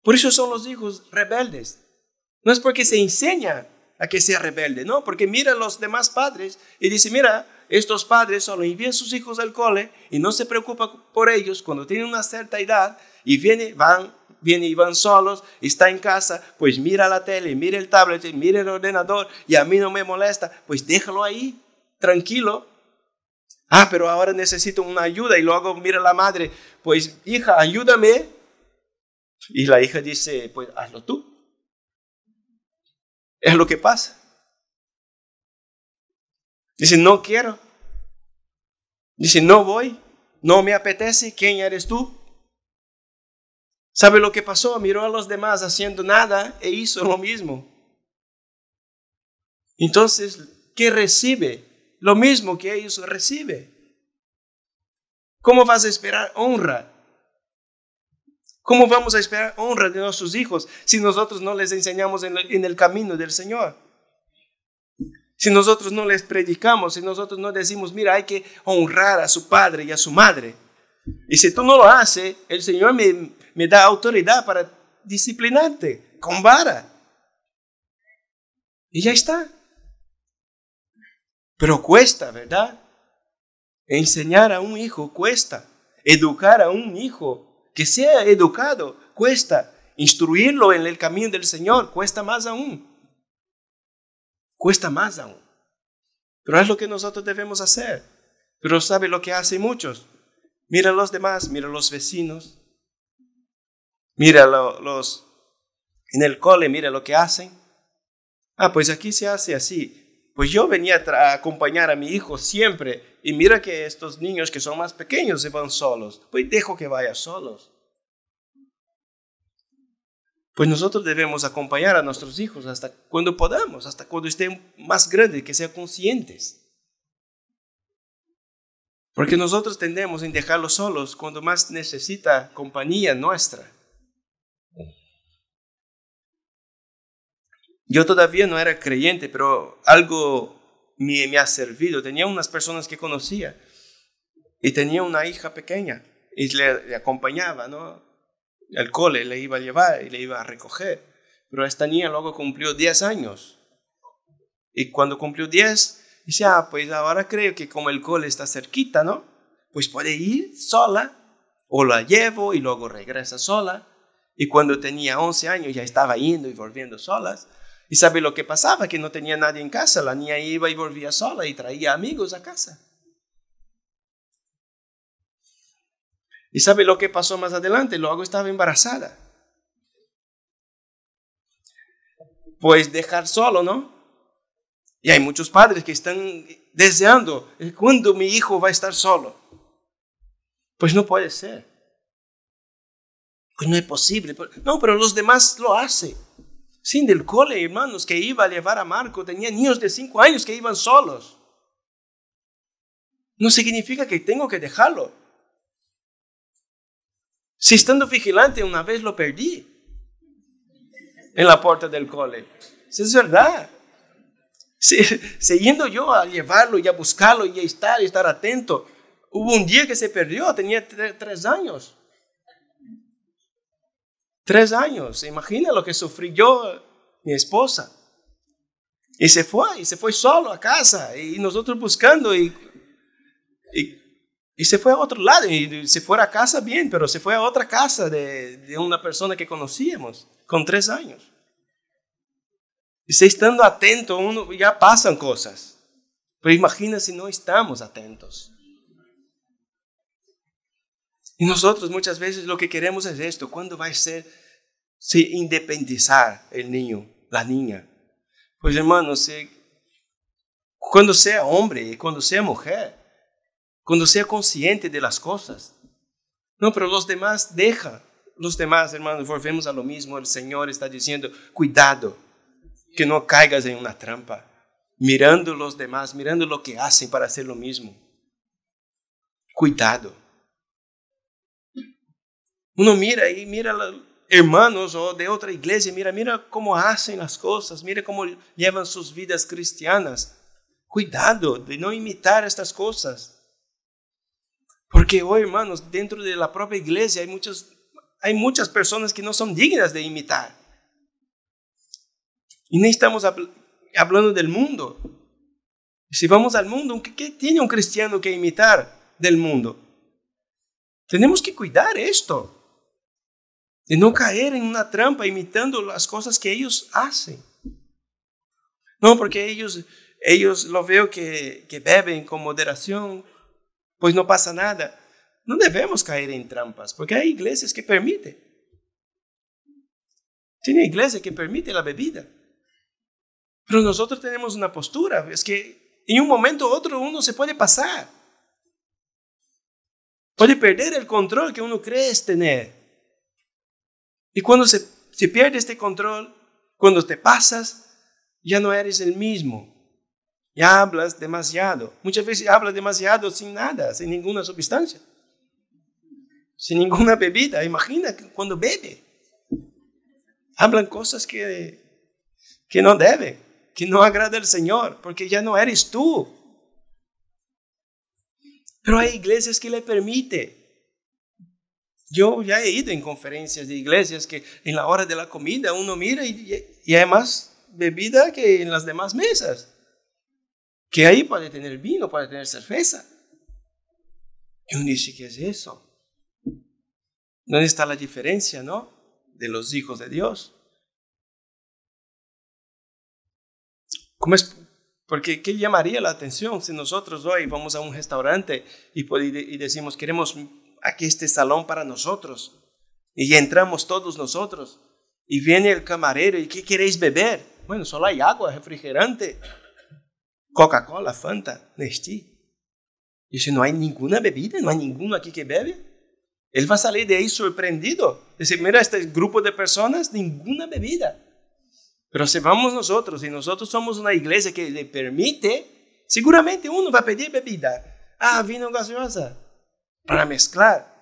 Por eso son los hijos rebeldes. No es porque se enseña a que sea rebelde, no, porque mira a los demás padres y dice, mira, estos padres solo envían a sus hijos al cole y no se preocupan por ellos cuando tienen una cierta edad y vienen van, viene y van solos, está en casa, pues mira la tele, mira el tablet, mira el ordenador y a mí no me molesta, pues déjalo ahí, tranquilo. Ah, pero ahora necesito una ayuda y luego mira la madre, pues hija, ayúdame. Y la hija dice, pues hazlo tú. Es lo que pasa. Dice, no quiero. Dice, no voy. No me apetece. ¿Quién eres tú? ¿Sabe lo que pasó? Miró a los demás haciendo nada e hizo lo mismo. Entonces, ¿qué recibe? Lo mismo que ellos reciben. ¿Cómo vas a esperar honra? ¿Cómo vamos a esperar honra de nuestros hijos si nosotros no les enseñamos en el camino del Señor? Si nosotros no les predicamos, si nosotros no decimos, mira, hay que honrar a su padre y a su madre. Y si tú no lo haces, el Señor me, me da autoridad para disciplinarte con vara. Y ya está. Pero cuesta, ¿verdad? Enseñar a un hijo cuesta. Educar a un hijo que sea educado cuesta. Instruirlo en el camino del Señor cuesta más aún. Cuesta más aún. Pero es lo que nosotros debemos hacer. Pero sabe lo que hacen muchos. Mira a los demás, mira a los vecinos, mira a los en el cole, mira lo que hacen. Ah, pues aquí se hace así. Pues yo venía a, a acompañar a mi hijo siempre y mira que estos niños que son más pequeños se van solos. Pues dejo que vaya solos. Pues nosotros debemos acompañar a nuestros hijos hasta cuando podamos, hasta cuando estén más grandes, que sean conscientes. Porque nosotros tendemos en dejarlos solos cuando más necesita compañía nuestra. Yo todavía no era creyente, pero algo me, ha servido. Tenía unas personas que conocía y tenía una hija pequeña y le acompañaba, ¿no? al cole, le iba a llevar y le iba a recoger. Pero esta niña luego cumplió 10 años. Y cuando cumplió 10, dice, ah, pues ahora creo que como el cole está cerquita, ¿no? Pues puede ir sola o la llevo y luego regresa sola. Y cuando tenía 11 años ya estaba yendo y volviendo solas. ¿Y sabe lo que pasaba? Que no tenía nadie en casa. La niña iba y volvía sola y traía amigos a casa. ¿Y sabe lo que pasó más adelante? Luego estaba embarazada. Pues dejar solo, ¿no? Y hay muchos padres que están deseando, ¿cuándo mi hijo va a estar solo? Pues no puede ser. Pues no es posible. No, pero los demás lo hacen. Sin del cole, hermanos, que iba a llevar a Marco, tenía niños de cinco años que iban solos. No significa que tengo que dejarlo. Si estando vigilante una vez lo perdí en la puerta del cole. Eso es verdad. Si, siguiendo yo a llevarlo y a buscarlo y a estar, y estar atento. Hubo un día que se perdió, tenía tres años. Tres años, imagina lo que sufrí yo, mi esposa. Y se fue, y se fue solo a casa, y nosotros buscando, y y se fue a otro lado, y se fue a casa bien, pero se fue a otra casa de, una persona que conocíamos con tres años. Y si estando atento, uno, ya pasan cosas. Pero imagina si no estamos atentos. Y nosotros muchas veces lo que queremos es esto. ¿Cuándo va a ser se independizar el niño, la niña? Pues hermano cuando sea hombre y cuando sea mujer, cuando sea consciente de las cosas. No, pero los demás, deja. Los demás, hermanos, volvemos a lo mismo. El Señor está diciendo, cuidado, que no caigas en una trampa. Mirando los demás, mirando lo que hacen para hacer lo mismo. Cuidado. Uno mira y mira hermanos o de otra iglesia, mira, mira como hacen las cosas, mira como llevan sus vidas cristianas. Cuidado de no imitar estas cosas. Porque hoy, hermanos, dentro de la propia iglesia hay, muchos, hay muchas personas que no son dignas de imitar. Y no estamos hablando del mundo. Si vamos al mundo, ¿qué tiene un cristiano que imitar del mundo? Tenemos que cuidar esto. De no caer en una trampa imitando las cosas que ellos hacen. No, porque ellos, ellos lo veo que, que beben con moderación, pues no pasa nada. No debemos caer en trampas, porque hay iglesias que permiten. Tiene iglesias que permite la bebida. Pero nosotros tenemos una postura, es que en un momento u otro uno se puede pasar. Puede perder el control que uno cree tener. Y cuando se, pierde este control, cuando te pasas, ya no eres el mismo. Y hablas demasiado. Muchas veces hablas demasiado sin nada, sin ninguna substancia, sin ninguna bebida. Imagina cuando bebe. Hablan cosas que, que no deben, que no agrada al Señor, porque ya no eres tú. Pero hay iglesias que le permite. Yo ya he ido en conferencias de iglesias que en la hora de la comida uno mira y, y hay más bebida que en las demás mesas que ahí puede tener vino, puede tener cerveza. Y uno dice, ¿qué es eso? ¿Dónde está la diferencia, no? De los hijos de Dios. ¿Cómo es? Porque ¿qué llamaría la atención si nosotros hoy vamos a un restaurante y, y decimos, queremos aquí este salón para nosotros? Y entramos todos nosotros. Y viene el camarero y ¿qué queréis beber? Bueno, solo hay agua, refrigerante. Coca-Cola, Fanta, Y Dice, no hay ninguna bebida, no hay ninguno aquí que bebe. Él va a salir de ahí sorprendido. Dice, mira, este grupo de personas, ninguna bebida. Pero si vamos nosotros y nosotros somos una iglesia que le permite, seguramente uno va a pedir bebida. Ah, vino gaseosa para mezclar.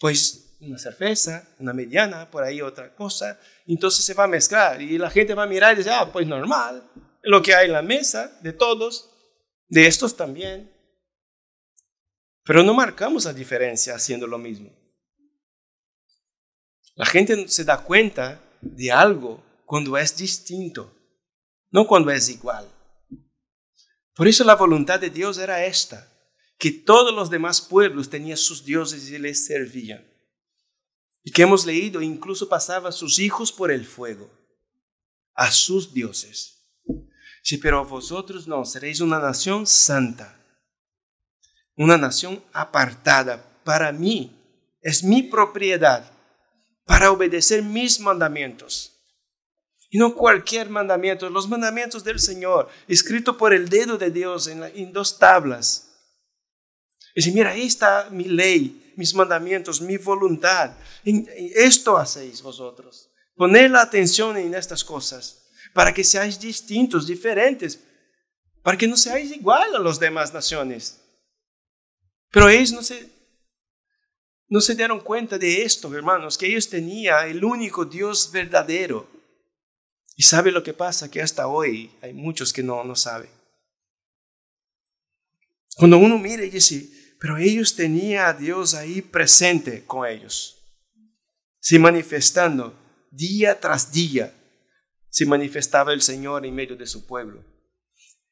Pues una cerveza, una mediana, por ahí otra cosa. Entonces se va a mezclar y la gente va a mirar y dice, ah, pues normal lo que hay en la mesa de todos, de estos también. Pero no marcamos la diferencia haciendo lo mismo. La gente se da cuenta de algo cuando es distinto, no cuando es igual. Por eso la voluntad de Dios era esta, que todos los demás pueblos tenían sus dioses y les servían. Y que hemos leído, incluso pasaba a sus hijos por el fuego, a sus dioses. Sí, pero vosotros no, seréis una nación santa, una nación apartada para mí, es mi propiedad, para obedecer mis mandamientos. Y no cualquier mandamiento, los mandamientos del Señor, escrito por el dedo de Dios en, dos tablas. Y dice, mira, ahí está mi ley, mis mandamientos, mi voluntad. esto hacéis vosotros. poned la atención en estas cosas para que seáis distintos, diferentes, para que no seáis igual a las demás naciones. Pero ellos no se, no se dieron cuenta de esto, hermanos, que ellos tenían el único Dios verdadero. Y sabe lo que pasa, que hasta hoy hay muchos que no, lo saben. Cuando uno mira y dice, pero ellos tenían a Dios ahí presente con ellos, se manifestando día tras día se manifestaba el Señor en medio de su pueblo.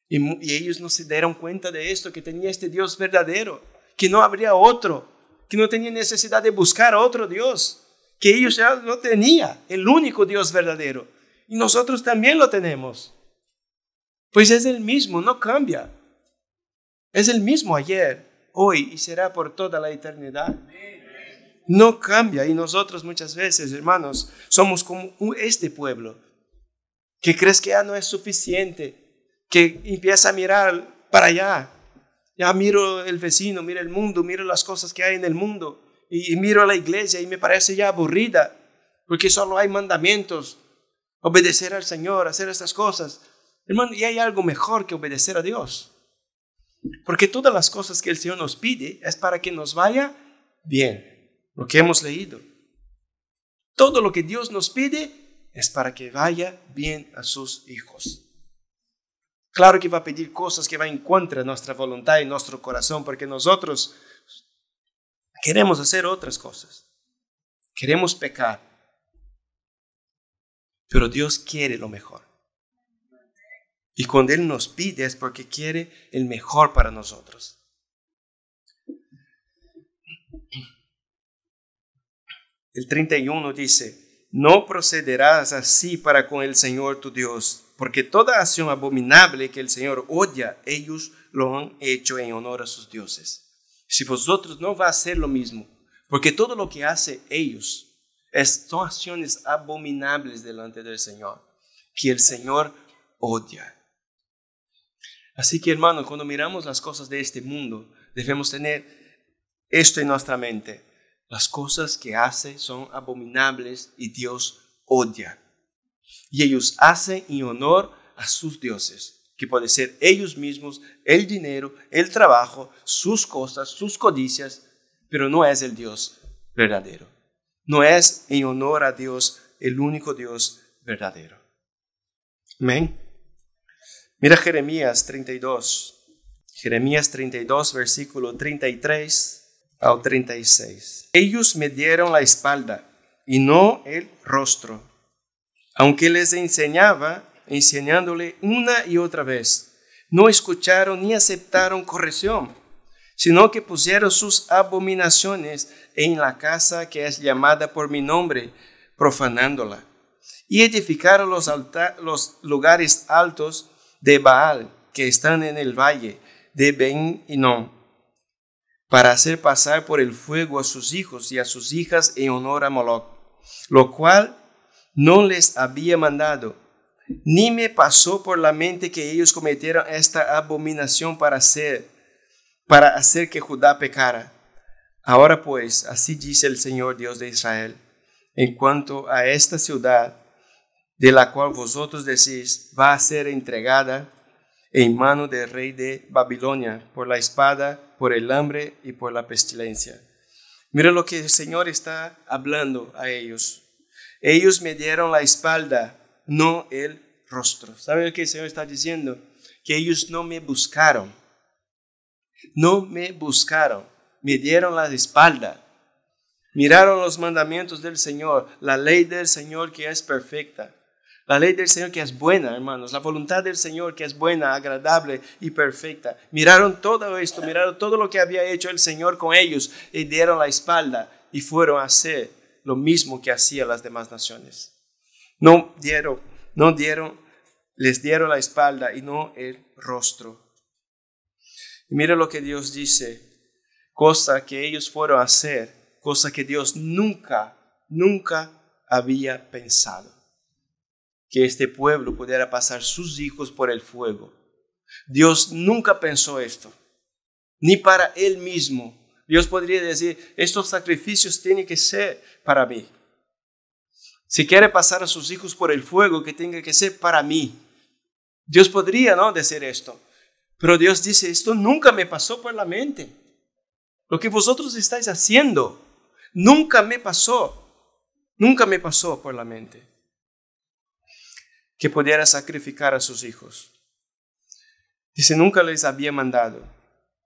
Y, ellos no se dieron cuenta de esto, que tenía este Dios verdadero, que no habría otro, que no tenía necesidad de buscar otro Dios, que ellos ya lo tenían, el único Dios verdadero. Y nosotros también lo tenemos. Pues es el mismo, no cambia. Es el mismo ayer, hoy y será por toda la eternidad. No cambia y nosotros muchas veces, hermanos, somos como este pueblo que crees que ya no es suficiente, que empieza a mirar para allá. Ya miro el vecino, miro el mundo, miro las cosas que hay en el mundo y, miro a la iglesia y me parece ya aburrida, porque solo hay mandamientos, obedecer al Señor, hacer estas cosas. Hermano, y hay algo mejor que obedecer a Dios. Porque todas las cosas que el Señor nos pide es para que nos vaya bien, lo que hemos leído. Todo lo que Dios nos pide es para que vaya bien a sus hijos. Claro que va a pedir cosas que van en contra de nuestra voluntad y nuestro corazón, porque nosotros queremos hacer otras cosas. Queremos pecar. Pero Dios quiere lo mejor. Y cuando Él nos pide es porque quiere el mejor para nosotros. El 31 dice, no procederás así para con el Señor tu Dios, porque toda acción abominable que el Señor odia, ellos lo han hecho en honor a sus dioses. Si vosotros no va a hacer lo mismo, porque todo lo que hace ellos son acciones abominables delante del Señor, que el Señor odia. Así que hermano, cuando miramos las cosas de este mundo, debemos tener esto en nuestra mente. Las cosas que hace son abominables y Dios odia. Y ellos hacen en honor a sus dioses, que puede ser ellos mismos, el dinero, el trabajo, sus cosas, sus codicias, pero no es el Dios verdadero. No es en honor a Dios, el único Dios verdadero. Amén. Mira Jeremías 32. Jeremías 32, versículo 33 al 36. Ellos me dieron la espalda y no el rostro, aunque les enseñaba, enseñándole una y otra vez. No escucharon ni aceptaron corrección, sino que pusieron sus abominaciones en la casa que es llamada por mi nombre, profanándola. Y edificaron los, los lugares altos de Baal, que están en el valle de ben para hacer pasar por el fuego a sus hijos y a sus hijas en honor a Moloch, lo cual no les había mandado, ni me pasó por la mente que ellos cometieran esta abominación para hacer, para hacer que Judá pecara. Ahora pues, así dice el Señor Dios de Israel, en cuanto a esta ciudad, de la cual vosotros decís, va a ser entregada en mano del rey de Babilonia por la espada por el hambre y por la pestilencia. Mira lo que el Señor está hablando a ellos. Ellos me dieron la espalda, no el rostro. ¿Saben lo que el Señor está diciendo? Que ellos no me buscaron. No me buscaron. Me dieron la espalda. Miraron los mandamientos del Señor, la ley del Señor que es perfecta. La ley del Señor que es buena, hermanos. La voluntad del Señor que es buena, agradable y perfecta. Miraron todo esto, miraron todo lo que había hecho el Señor con ellos y dieron la espalda y fueron a hacer lo mismo que hacían las demás naciones. No dieron, no dieron, les dieron la espalda y no el rostro. Y mira lo que Dios dice, cosa que ellos fueron a hacer, cosa que Dios nunca, nunca había pensado que este pueblo pudiera pasar sus hijos por el fuego. Dios nunca pensó esto, ni para él mismo. Dios podría decir, estos sacrificios tienen que ser para mí. Si quiere pasar a sus hijos por el fuego, que tenga que ser para mí. Dios podría no decir esto, pero Dios dice, esto nunca me pasó por la mente. Lo que vosotros estáis haciendo nunca me pasó, nunca me pasó por la mente que pudiera sacrificar a sus hijos. Dice, nunca les había mandado,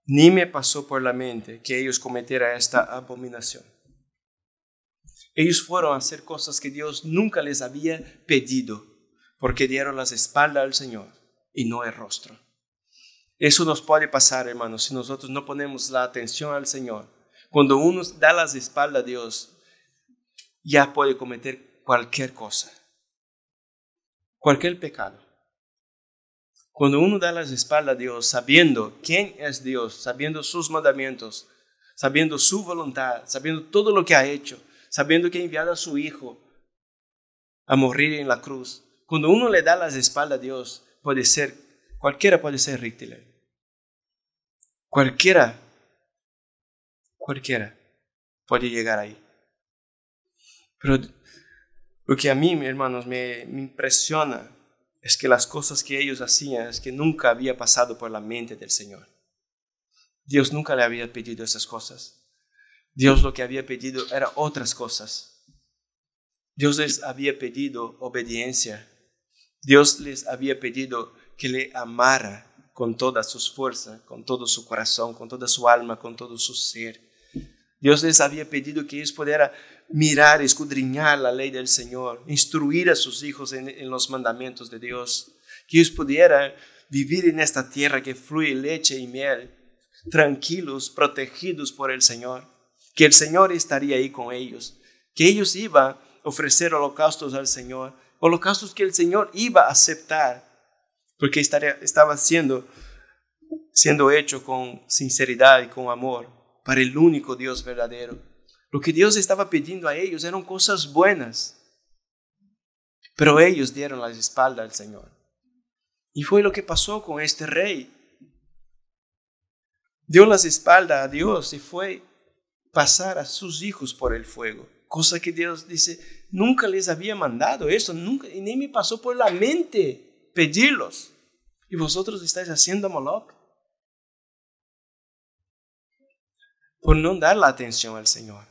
ni me pasó por la mente que ellos cometieran esta abominación. Ellos fueron a hacer cosas que Dios nunca les había pedido, porque dieron las espaldas al Señor y no el rostro. Eso nos puede pasar, hermanos, si nosotros no ponemos la atención al Señor. Cuando uno da las espaldas a Dios, ya puede cometer cualquier cosa cualquier pecado. Cuando uno da las espaldas a Dios sabiendo quién es Dios, sabiendo sus mandamientos, sabiendo su voluntad, sabiendo todo lo que ha hecho, sabiendo que ha enviado a su Hijo a morir en la cruz, cuando uno le da las espaldas a Dios, puede ser, cualquiera puede ser ríctile. Cualquiera, cualquiera puede llegar ahí. Pero lo que a mí, hermanos, me, me impresiona es que las cosas que ellos hacían es que nunca había pasado por la mente del Señor. Dios nunca le había pedido esas cosas. Dios lo que había pedido era otras cosas. Dios les había pedido obediencia. Dios les había pedido que le amara con todas sus fuerzas, con todo su corazón, con toda su alma, con todo su ser. Dios les había pedido que ellos pudieran mirar, escudriñar la ley del Señor, instruir a sus hijos en, los mandamientos de Dios, que ellos pudieran vivir en esta tierra que fluye leche y miel, tranquilos, protegidos por el Señor, que el Señor estaría ahí con ellos, que ellos iban a ofrecer holocaustos al Señor, holocaustos que el Señor iba a aceptar, porque estaba siendo, siendo hecho con sinceridad y con amor para el único Dios verdadero. Lo que Dios estaba pidiendo a ellos eran cosas buenas, pero ellos dieron las espaldas al Señor. Y fue lo que pasó con este rey. Dio las espaldas a Dios y fue pasar a sus hijos por el fuego, cosa que Dios dice, nunca les había mandado eso, nunca, y ni me pasó por la mente pedirlos. Y vosotros estáis haciendo por no dar la atención al Señor.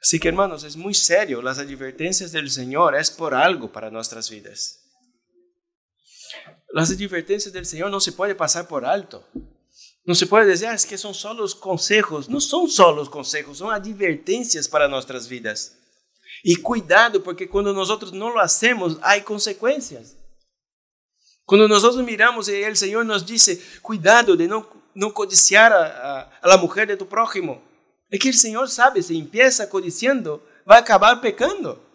Así que hermanos, es muy serio, las advertencias del Señor es por algo para nuestras vidas. Las advertencias del Señor no se puede pasar por alto. No se puede decir, ah, es que son solo los consejos. No son solo los consejos, son advertencias para nuestras vidas. Y cuidado, porque cuando nosotros no lo hacemos, hay consecuencias. Cuando nosotros miramos y el Señor nos dice, cuidado de no no codiciar a, la mujer de tu prójimo. Es que el Señor sabe, si empieza codiciando, va a acabar pecando.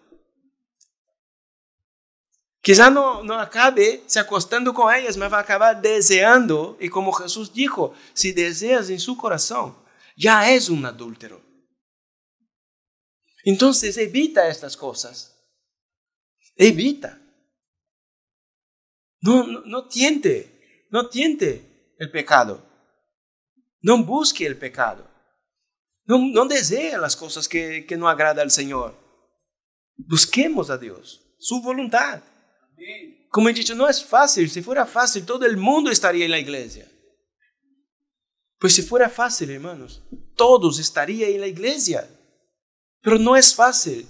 Quizá no, no acabe se acostando con ellas, pero va a acabar deseando. Y como Jesús dijo, si deseas en su corazón, ya es un adúltero. Entonces evita estas cosas. Evita. no, no tiente, no tiente el pecado. No busque el pecado. No, desee las cosas que, que no agrada al Señor. Busquemos a Dios, su voluntad. Como he dicho, no es fácil. Si fuera fácil, todo el mundo estaría en la iglesia. Pues si fuera fácil, hermanos, todos estarían en la iglesia. Pero no es fácil.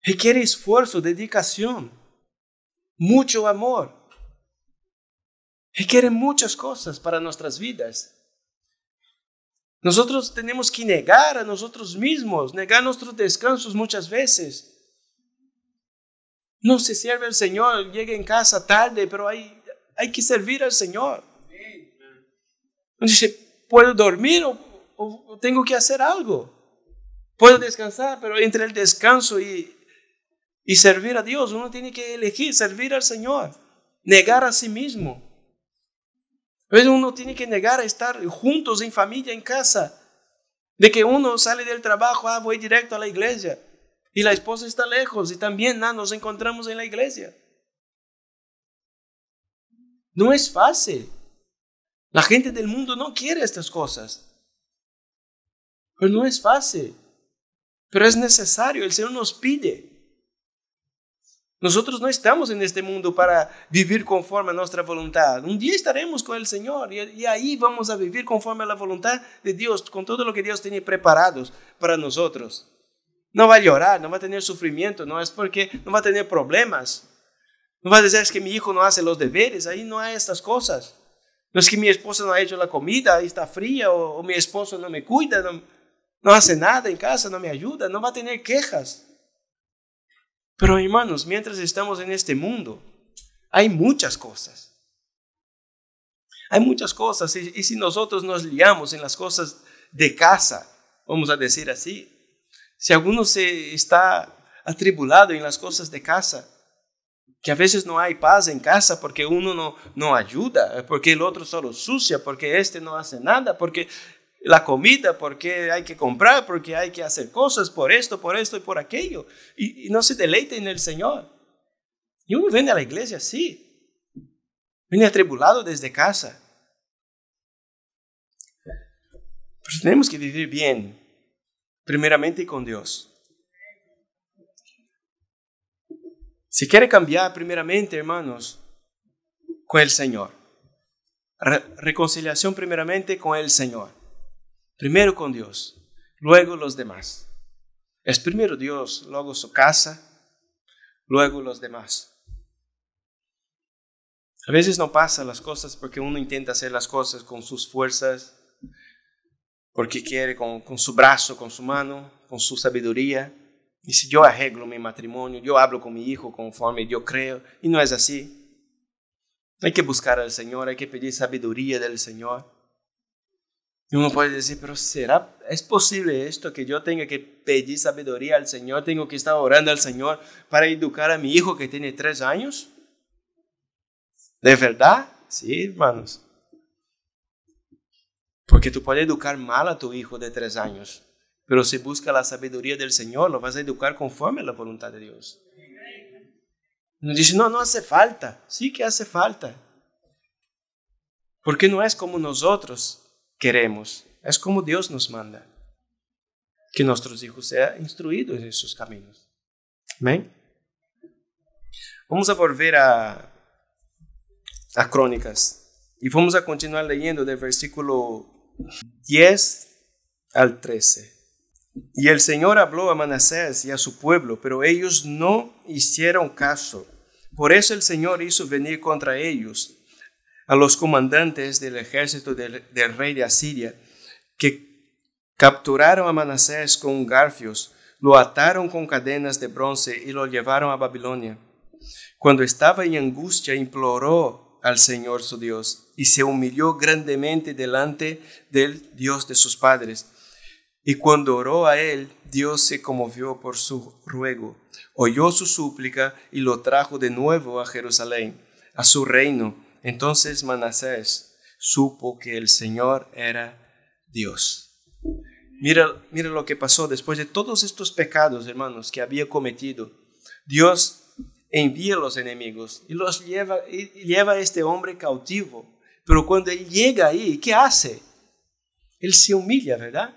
Requiere esfuerzo, dedicación, mucho amor. Él quiere muchas cosas para nuestras vidas. Nosotros tenemos que negar a nosotros mismos, negar nuestros descansos muchas veces. No se sirve al Señor, llega en casa tarde, pero hay, hay que servir al Señor. Dice, puedo dormir o, o tengo que hacer algo. Puedo descansar, pero entre el descanso y, y servir a Dios, uno tiene que elegir servir al Señor, negar a sí mismo. A uno tiene que negar a estar juntos en familia, en casa. De que uno sale del trabajo, ah, voy directo a la iglesia. Y la esposa está lejos y también ah, nos encontramos en la iglesia. No es fácil. La gente del mundo no quiere estas cosas. Pero no es fácil. Pero es necesario. El Señor nos pide. Nosotros no estamos en este mundo para vivir conforme a nuestra voluntad. Un día estaremos con el Señor y, ahí vamos a vivir conforme a la voluntad de Dios, con todo lo que Dios tiene preparado para nosotros. No va a llorar, no va a tener sufrimiento, no es porque no va a tener problemas. No va a decir es que mi hijo no hace los deberes, ahí no hay estas cosas. No es que mi esposa no ha hecho la comida, y está fría, o, mi esposo no me cuida, no hace nada en casa, no me ayuda, no va a tener quejas. Pero hermanos, mientras estamos en este mundo, hay muchas cosas. Hay muchas cosas y, si nosotros nos liamos en las cosas de casa, vamos a decir así, si alguno se está atribulado en las cosas de casa, que a veces no hay paz en casa porque uno no, no ayuda, porque el otro solo sucia, porque este no hace nada, porque la comida, porque hay que comprar, porque hay que hacer cosas por esto, por esto y por aquello. Y, no se deleite en el Señor. Y uno viene a la iglesia así. Viene atribulado desde casa. Pero tenemos que vivir bien, primeramente con Dios. Si quiere cambiar primeramente, hermanos, con el Señor. reconciliación primeramente con el Señor. Primero con Dios, luego los demás. Es primero Dios, luego su casa, luego los demás. A veces no pasan las cosas porque uno intenta hacer las cosas con sus fuerzas, porque quiere, con, su brazo, con su mano, con su sabiduría. Y si yo arreglo mi matrimonio, yo hablo con mi hijo conforme yo creo, y no es así. Hay que buscar al Señor, hay que pedir sabiduría del Señor. Y uno puede decir, pero ¿será, es posible esto que yo tenga que pedir sabiduría al Señor? ¿Tengo que estar orando al Señor para educar a mi hijo que tiene tres años? ¿De verdad? Sí, hermanos. Porque tú puedes educar mal a tu hijo de tres años, pero si busca la sabiduría del Señor, lo vas a educar conforme a la voluntad de Dios. Nos dice, no, no hace falta. Sí que hace falta. Porque no es como nosotros queremos. Es como Dios nos manda. Que nuestros hijos sean instruidos en sus caminos. Amén. Vamos a volver a, a Crónicas. Y vamos a continuar leyendo del versículo 10 al 13. Y el Señor habló a Manasés y a su pueblo, pero ellos no hicieron caso. Por eso el Señor hizo venir contra ellos a los comandantes del ejército del, rey de Asiria, que capturaron a Manasés con garfios, lo ataron con cadenas de bronce y lo llevaron a Babilonia. Cuando estaba en angustia, imploró al Señor su Dios y se humilló grandemente delante del Dios de sus padres. Y cuando oró a él, Dios se conmovió por su ruego, oyó su súplica y lo trajo de nuevo a Jerusalén, a su reino entonces Manasés supo que el Señor era Dios. Mira, mira lo que pasó después de todos estos pecados, hermanos, que había cometido. Dios envía a los enemigos y los lleva, lleva a este hombre cautivo. Pero cuando él llega ahí, ¿qué hace? Él se humilla, ¿verdad?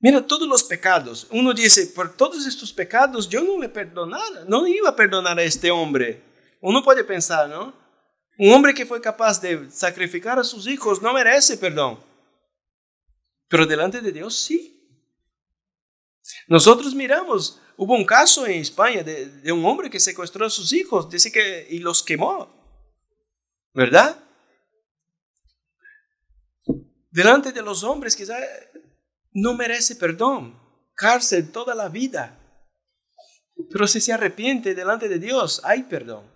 Mira todos los pecados. Uno dice, por todos estos pecados yo no le perdonara, no iba a perdonar a este hombre uno puede pensar, ¿no? Un hombre que fue capaz de sacrificar a sus hijos no merece perdón. Pero delante de Dios sí. Nosotros miramos, hubo un caso en España de, un hombre que secuestró a sus hijos, dice que y los quemó. ¿Verdad? Delante de los hombres quizá no merece perdón, cárcel toda la vida. Pero si se arrepiente delante de Dios, hay perdón.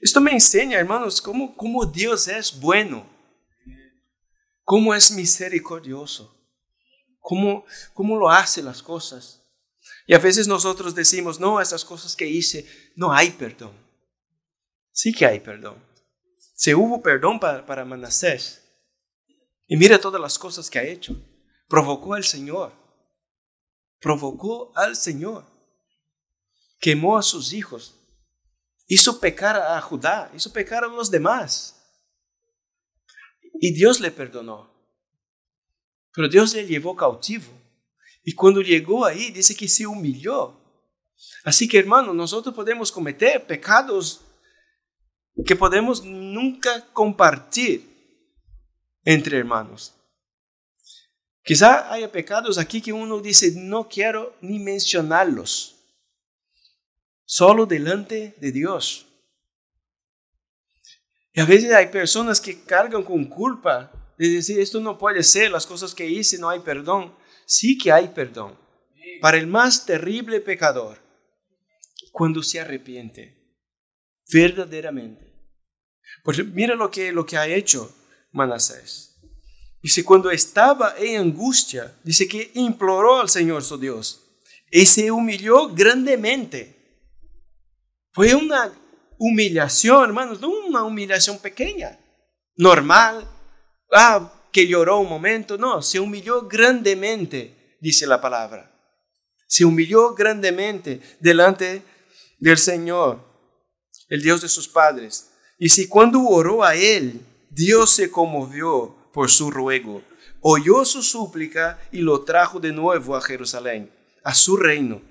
Esto me enseña, hermanos, cómo, cómo Dios es bueno, cómo es misericordioso, cómo, cómo lo hace las cosas. Y a veces nosotros decimos, no, esas cosas que hice, no hay perdón. Sí que hay perdón. Se hubo perdón para, para Manasés. Y mira todas las cosas que ha hecho. Provocó al Señor. Provocó al Señor. Quemó a sus hijos hizo pecar a Judá, hizo pecar a los demás. Y Dios le perdonó. Pero Dios le llevó cautivo. Y cuando llegó ahí, dice que se humilló. Así que hermano, nosotros podemos cometer pecados que podemos nunca compartir entre hermanos. Quizá haya pecados aquí que uno dice, no quiero ni mencionarlos solo delante de Dios. Y a veces hay personas que cargan con culpa de decir, esto no puede ser, las cosas que hice no hay perdón. Sí que hay perdón para el más terrible pecador cuando se arrepiente verdaderamente. Porque mira lo que, lo que ha hecho Manasés. Dice, cuando estaba en angustia, dice que imploró al Señor su Dios y se humilló grandemente. Fue una humillación, hermanos, no una humillación pequeña, normal, ah, que lloró un momento, no, se humilló grandemente, dice la palabra. Se humilló grandemente delante del Señor, el Dios de sus padres. Y si cuando oró a él, Dios se conmovió por su ruego, oyó su súplica y lo trajo de nuevo a Jerusalén, a su reino.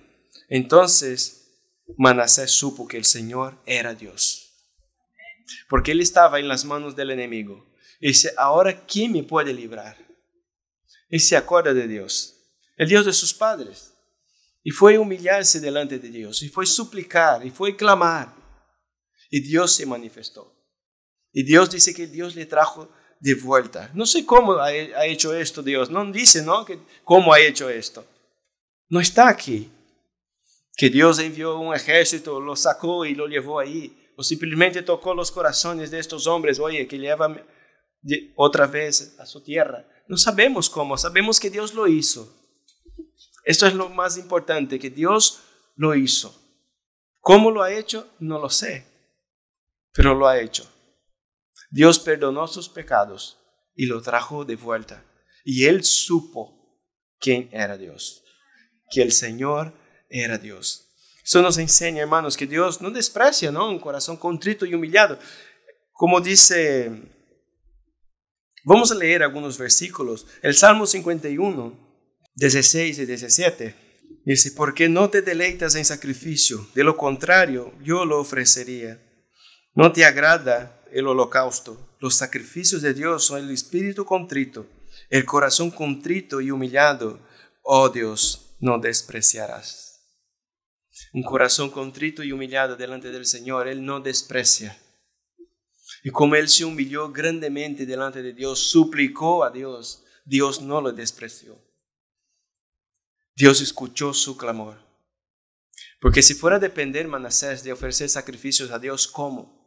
Entonces, Manasés supo que el Señor era Dios, porque él estaba en las manos del enemigo. Y dice, ahora, ¿quién me puede librar? Y se acuerda de Dios, el Dios de sus padres. Y fue humillarse delante de Dios, y fue suplicar, y fue clamar. Y Dios se manifestó. Y Dios dice que Dios le trajo de vuelta. No sé cómo ha hecho esto Dios. No dice, ¿no? ¿Cómo ha hecho esto? No está aquí que Dios envió un ejército, lo sacó y lo llevó ahí, o simplemente tocó los corazones de estos hombres, oye, que llevan otra vez a su tierra. No sabemos cómo, sabemos que Dios lo hizo. Esto es lo más importante, que Dios lo hizo. ¿Cómo lo ha hecho? No lo sé, pero lo ha hecho. Dios perdonó sus pecados y lo trajo de vuelta. Y él supo quién era Dios, que el Señor era Dios. Eso nos enseña, hermanos, que Dios no desprecia ¿no? un corazón contrito y humillado. Como dice, vamos a leer algunos versículos. El Salmo 51, 16 y 17. Dice, qué no te deleitas en sacrificio, de lo contrario yo lo ofrecería. No te agrada el holocausto, los sacrificios de Dios son el espíritu contrito, el corazón contrito y humillado, oh Dios, no despreciarás. Un corazón contrito y humillado delante del Señor, Él no desprecia. Y como Él se humilló grandemente delante de Dios, suplicó a Dios, Dios no lo despreció. Dios escuchó su clamor. Porque si fuera a depender Manasés de ofrecer sacrificios a Dios, ¿cómo?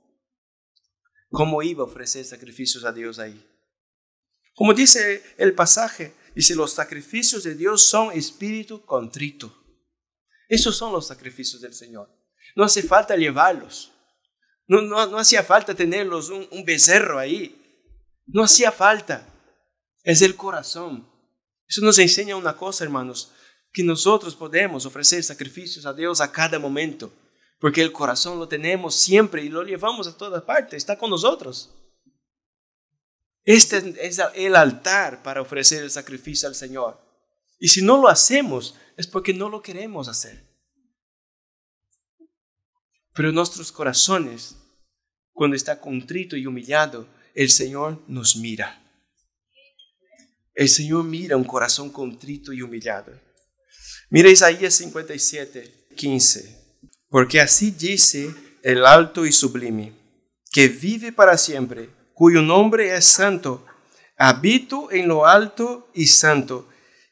¿Cómo iba a ofrecer sacrificios a Dios ahí? Como dice el pasaje, y si los sacrificios de Dios son espíritu contrito. Esos son los sacrificios del Señor. No hace falta llevarlos. No, hacía falta tenerlos un, un becerro ahí. No hacía falta. Es el corazón. Eso nos enseña una cosa, hermanos, que nosotros podemos ofrecer sacrificios a Dios a cada momento, porque el corazón lo tenemos siempre y lo llevamos a todas partes, está con nosotros. Este es el altar para ofrecer el sacrificio al Señor. Y si no lo hacemos es porque no lo queremos hacer. Pero nuestros corazones, cuando está contrito y humillado, el Señor nos mira. El Señor mira un corazón contrito y humillado. Mira Isaías 57, 15. Porque así dice el alto y sublime, que vive para siempre, cuyo nombre es santo. Habito en lo alto y santo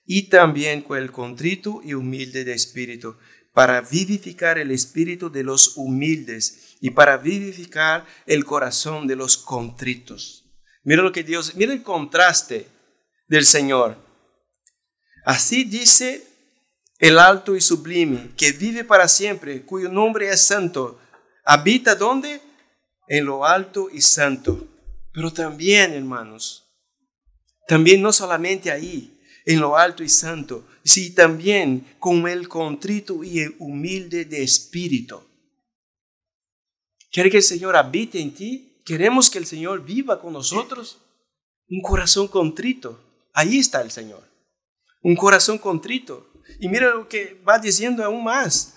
y también con el contrito y humilde de espíritu, para vivificar el espíritu de los humildes y para vivificar el corazón de los contritos. Mira lo que Dios, mira el contraste del Señor. Así dice el alto y sublime, que vive para siempre, cuyo nombre es santo. ¿Habita donde En lo alto y santo. Pero también, hermanos, también no solamente ahí, en lo alto y santo, si también con el contrito y el humilde de espíritu. ¿Quiere que el Señor habite en ti? ¿Queremos que el Señor viva con nosotros? Un corazón contrito, ahí está el Señor. Un corazón contrito. Y mira lo que va diciendo aún más.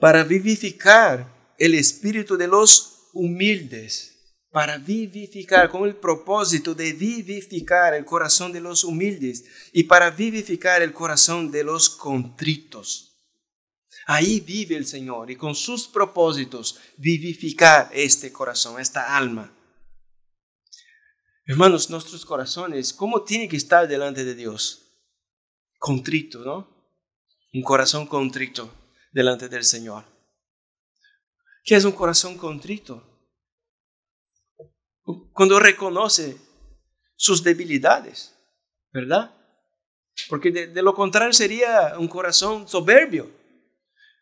Para vivificar el espíritu de los humildes para vivificar, con el propósito de vivificar el corazón de los humildes y para vivificar el corazón de los contritos. Ahí vive el Señor y con sus propósitos vivificar este corazón, esta alma. Hermanos, nuestros corazones, ¿cómo tienen que estar delante de Dios? Contrito, ¿no? Un corazón contrito delante del Señor. ¿Qué es un corazón contrito? cuando reconoce sus debilidades, ¿verdad? Porque de, lo contrario sería un corazón soberbio.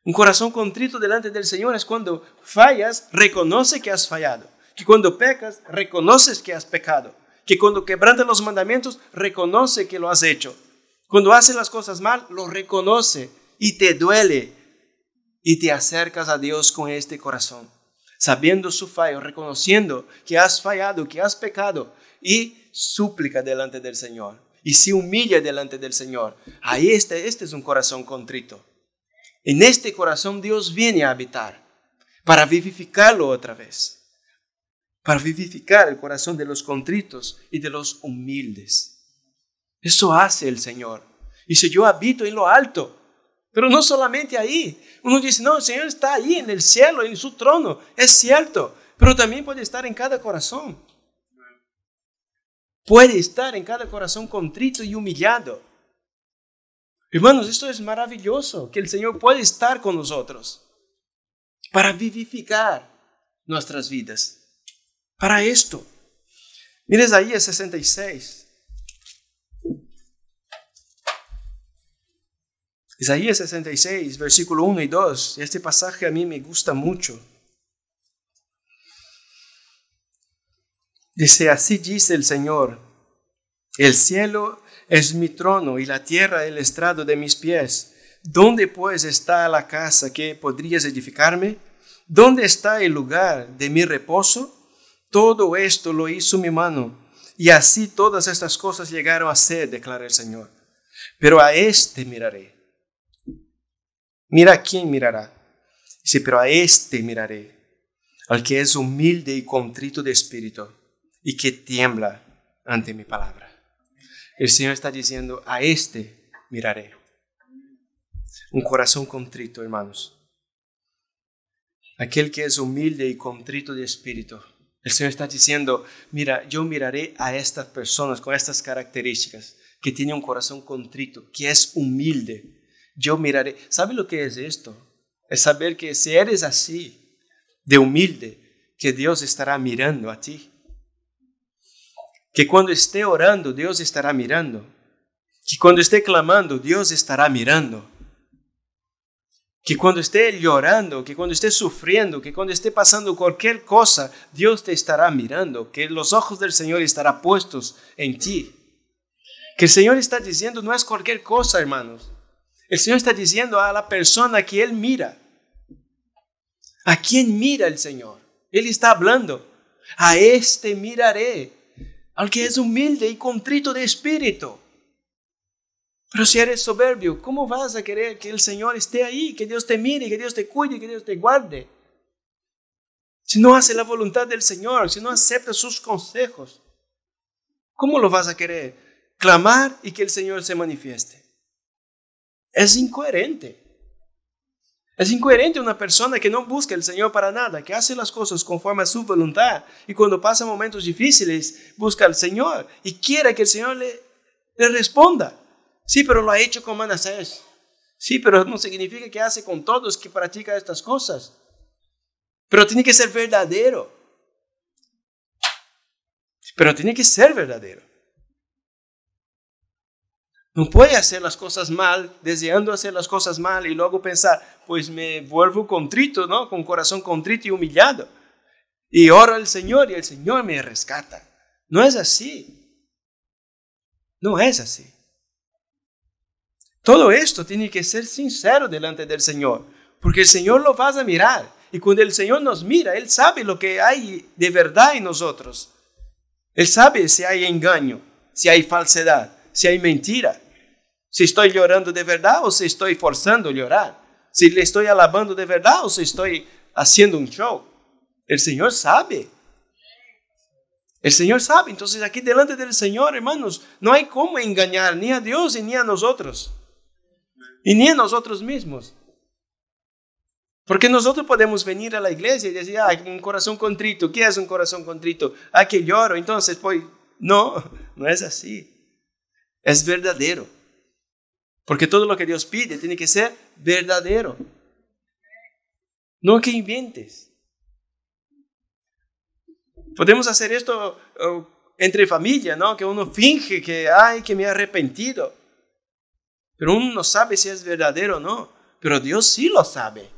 Un corazón contrito delante del Señor es cuando fallas, reconoce que has fallado. Que cuando pecas, reconoces que has pecado. Que cuando quebrantas los mandamientos, reconoce que lo has hecho. Cuando haces las cosas mal, lo reconoce y te duele. Y te acercas a Dios con este corazón sabiendo su fallo, reconociendo que has fallado, que has pecado, y súplica delante del Señor, y se humilla delante del Señor. Ahí está, este es un corazón contrito. En este corazón Dios viene a habitar para vivificarlo otra vez, para vivificar el corazón de los contritos y de los humildes. Eso hace el Señor. Y si yo habito en lo alto, pero no solamente ahí. Uno dice, no, el Señor está ahí en el cielo, en su trono. Es cierto, pero también puede estar en cada corazón. Puede estar en cada corazón contrito y humillado. Hermanos, esto es maravilloso, que el Señor puede estar con nosotros para vivificar nuestras vidas. Para esto. Mira Isaías 66, Isaías 66, versículo 1 y 2. Este pasaje a mí me gusta mucho. Dice, así dice el Señor, el cielo es mi trono y la tierra el estrado de mis pies. ¿Dónde pues está la casa que podrías edificarme? ¿Dónde está el lugar de mi reposo? Todo esto lo hizo mi mano, y así todas estas cosas llegaron a ser, declara el Señor. Pero a este miraré, Mira a quién mirará. Dice, pero a este miraré, al que es humilde y contrito de espíritu y que tiembla ante mi palabra. El Señor está diciendo, a este miraré. Un corazón contrito, hermanos. Aquel que es humilde y contrito de espíritu. El Señor está diciendo, mira, yo miraré a estas personas con estas características, que tiene un corazón contrito, que es humilde yo miraré. ¿Sabe lo que es esto? Es saber que si eres así, de humilde, que Dios estará mirando a ti. Que cuando esté orando, Dios estará mirando. Que cuando esté clamando, Dios estará mirando. Que cuando esté llorando, que cuando esté sufriendo, que cuando esté pasando cualquier cosa, Dios te estará mirando, que los ojos del Señor estarán puestos en ti. Que el Señor está diciendo, no es cualquier cosa, hermanos. El Señor está diciendo a la persona que Él mira. ¿A quién mira el Señor? Él está hablando. A este miraré, al que es humilde y contrito de espíritu. Pero si eres soberbio, ¿cómo vas a querer que el Señor esté ahí, que Dios te mire, que Dios te cuide, que Dios te guarde? Si no hace la voluntad del Señor, si no acepta sus consejos, ¿cómo lo vas a querer? Clamar y que el Señor se manifieste. Es incoherente. Es incoherente una persona que no busca el Señor para nada, que hace las cosas conforme a su voluntad y cuando pasa momentos difíciles busca al Señor y quiere que el Señor le, le responda. Sí, pero lo ha hecho con Manasés. Sí, pero no significa que hace con todos que practica estas cosas. Pero tiene que ser verdadero. Pero tiene que ser verdadero. No puede hacer las cosas mal, deseando hacer las cosas mal y luego pensar, pues me vuelvo contrito, ¿no? Con corazón contrito y humillado. Y oro al Señor y el Señor me rescata. No es así. No es así. Todo esto tiene que ser sincero delante del Señor, porque el Señor lo vas a mirar. Y cuando el Señor nos mira, Él sabe lo que hay de verdad en nosotros. Él sabe si hay engaño, si hay falsedad, si hay mentira. Si estoy llorando de verdad o si estoy forzando a llorar. Si le estoy alabando de verdad o si estoy haciendo un show? El Señor sabe. El Señor sabe. Entonces aquí delante del Señor, hermanos, no hay como engañar ni a Dios ni a nosotros. Y ni a nosotros mismos. Porque nosotros podemos venir a la iglesia y decir, ah, un corazón contrito, ¿qué es un corazón contrito? Ah, que lloro, entonces pues, No, no es así. Es verdadero. Porque todo lo que Dios pide tiene que ser verdadero. No que inventes. Podemos hacer esto entre familia, ¿no? Que uno finge que, ay, que me he arrepentido. Pero uno no sabe si es verdadero o no. Pero Dios sí lo sabe.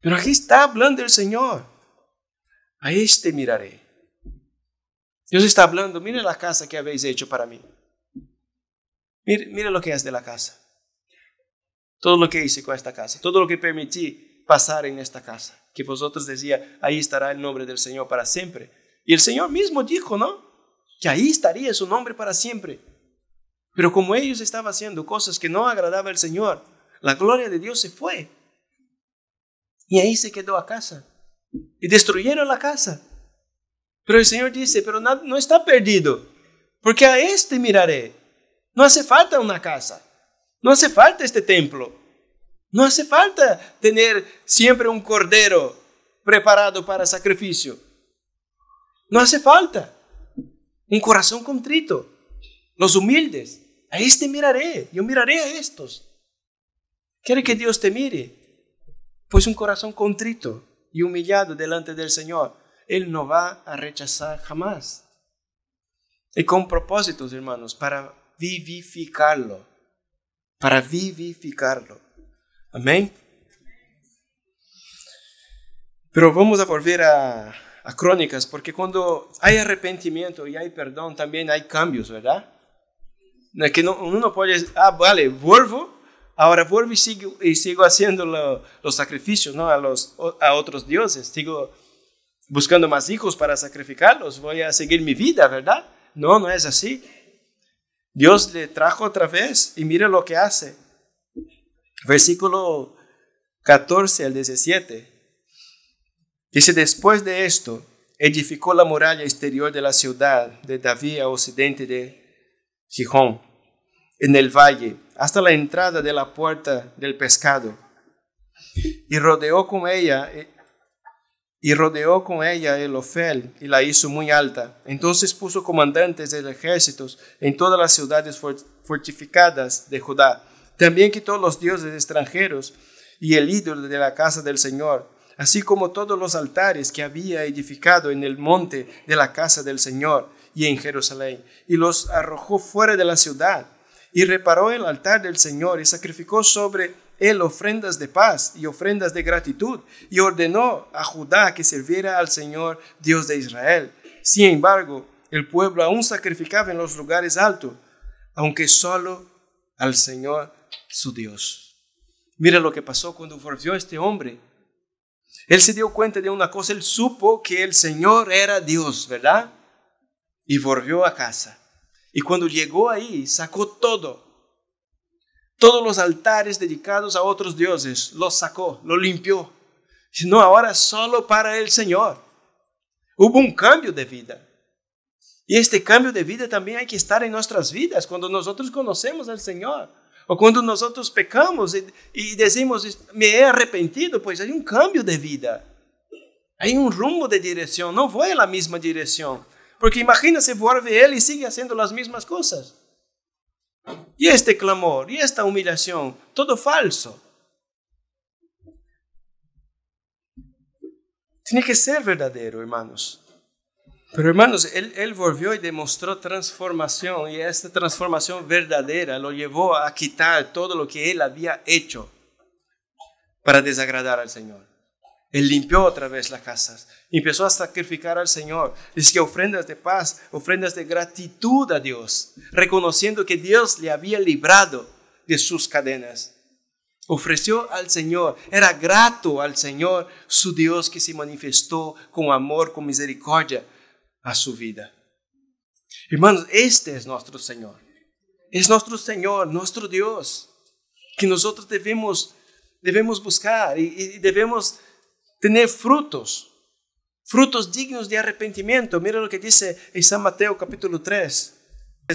Pero aquí está hablando el Señor. A este miraré. Dios está hablando, mire la casa que habéis hecho para mí. Mira, lo que es de la casa. Todo lo que hice con esta casa, todo lo que permití pasar en esta casa, que vosotros decía, ahí estará el nombre del Señor para siempre. Y el Señor mismo dijo, ¿no? Que ahí estaría su nombre para siempre. Pero como ellos estaban haciendo cosas que no agradaba al Señor, la gloria de Dios se fue. Y ahí se quedó la casa. Y destruyeron la casa. Pero el Señor dice, pero no, no está perdido, porque a este miraré no hace falta una casa. No hace falta este templo. No hace falta tener siempre un cordero preparado para sacrificio. No hace falta un corazón contrito. Los humildes. A este miraré. Yo miraré a estos. ¿Quiere que Dios te mire? Pues un corazón contrito y humillado delante del Señor, Él no va a rechazar jamás. Y con propósitos, hermanos, para vivificarlo, para vivificarlo. Amén. Pero vamos a volver a, a Crónicas, porque cuando hay arrepentimiento y hay perdón, también hay cambios, ¿verdad? que no, uno puede decir, ah, vale, vuelvo, ahora vuelvo y sigo, y sigo haciendo los sacrificios ¿no? a, los, a otros dioses, sigo buscando más hijos para sacrificarlos, voy a seguir mi vida, ¿verdad? No, no es así. Dios le trajo otra vez y mire lo que hace. Versículo 14 al 17. Dice, después de esto, edificó la muralla exterior de la ciudad de David a occidente de Gijón, en el valle, hasta la entrada de la puerta del pescado, y rodeó con ella y rodeó con ella el Ofel y la hizo muy alta. Entonces puso comandantes de ejércitos en todas las ciudades fortificadas de Judá. También quitó los dioses extranjeros y el ídolo de la casa del Señor, así como todos los altares que había edificado en el monte de la casa del Señor y en Jerusalén, y los arrojó fuera de la ciudad. Y reparó el altar del Señor y sacrificó sobre él ofrendas de paz y ofrendas de gratitud, y ordenó a Judá que serviera al Señor Dios de Israel. Sin embargo, el pueblo aún sacrificaba en los lugares altos, aunque solo al Señor su Dios. Mira lo que pasó cuando volvió este hombre. Él se dio cuenta de una cosa, él supo que el Señor era Dios, ¿verdad? Y volvió a casa. Y cuando llegó ahí, sacó todo todos los altares dedicados a otros dioses, los sacó, los limpió. Sino ahora solo para el Señor. Hubo un cambio de vida. Y este cambio de vida también hay que estar en nuestras vidas cuando nosotros conocemos al Señor. O cuando nosotros pecamos y, decimos, me he arrepentido, pues hay un cambio de vida. Hay un rumbo de dirección, no voy a la misma dirección. Porque imagina vuelve él y sigue haciendo las mismas cosas. Y este clamor, y esta humillación, todo falso. Tiene que ser verdadero, hermanos. Pero hermanos, él, él, volvió y demostró transformación y esta transformación verdadera lo llevó a quitar todo lo que él había hecho para desagradar al Señor. Él limpió otra vez las casas. Empezó a sacrificar al Señor. Dice que ofrendas de paz, ofrendas de gratitud a Dios, reconociendo que Dios le había librado de sus cadenas. Ofreció al Señor, era grato al Señor, su Dios que se manifestó con amor, con misericordia a su vida. Hermanos, este es nuestro Señor. Es nuestro Señor, nuestro Dios, que nosotros debemos, debemos buscar y debemos tener frutos, frutos dignos de arrepentimiento. Mira lo que dice en San Mateo capítulo 3,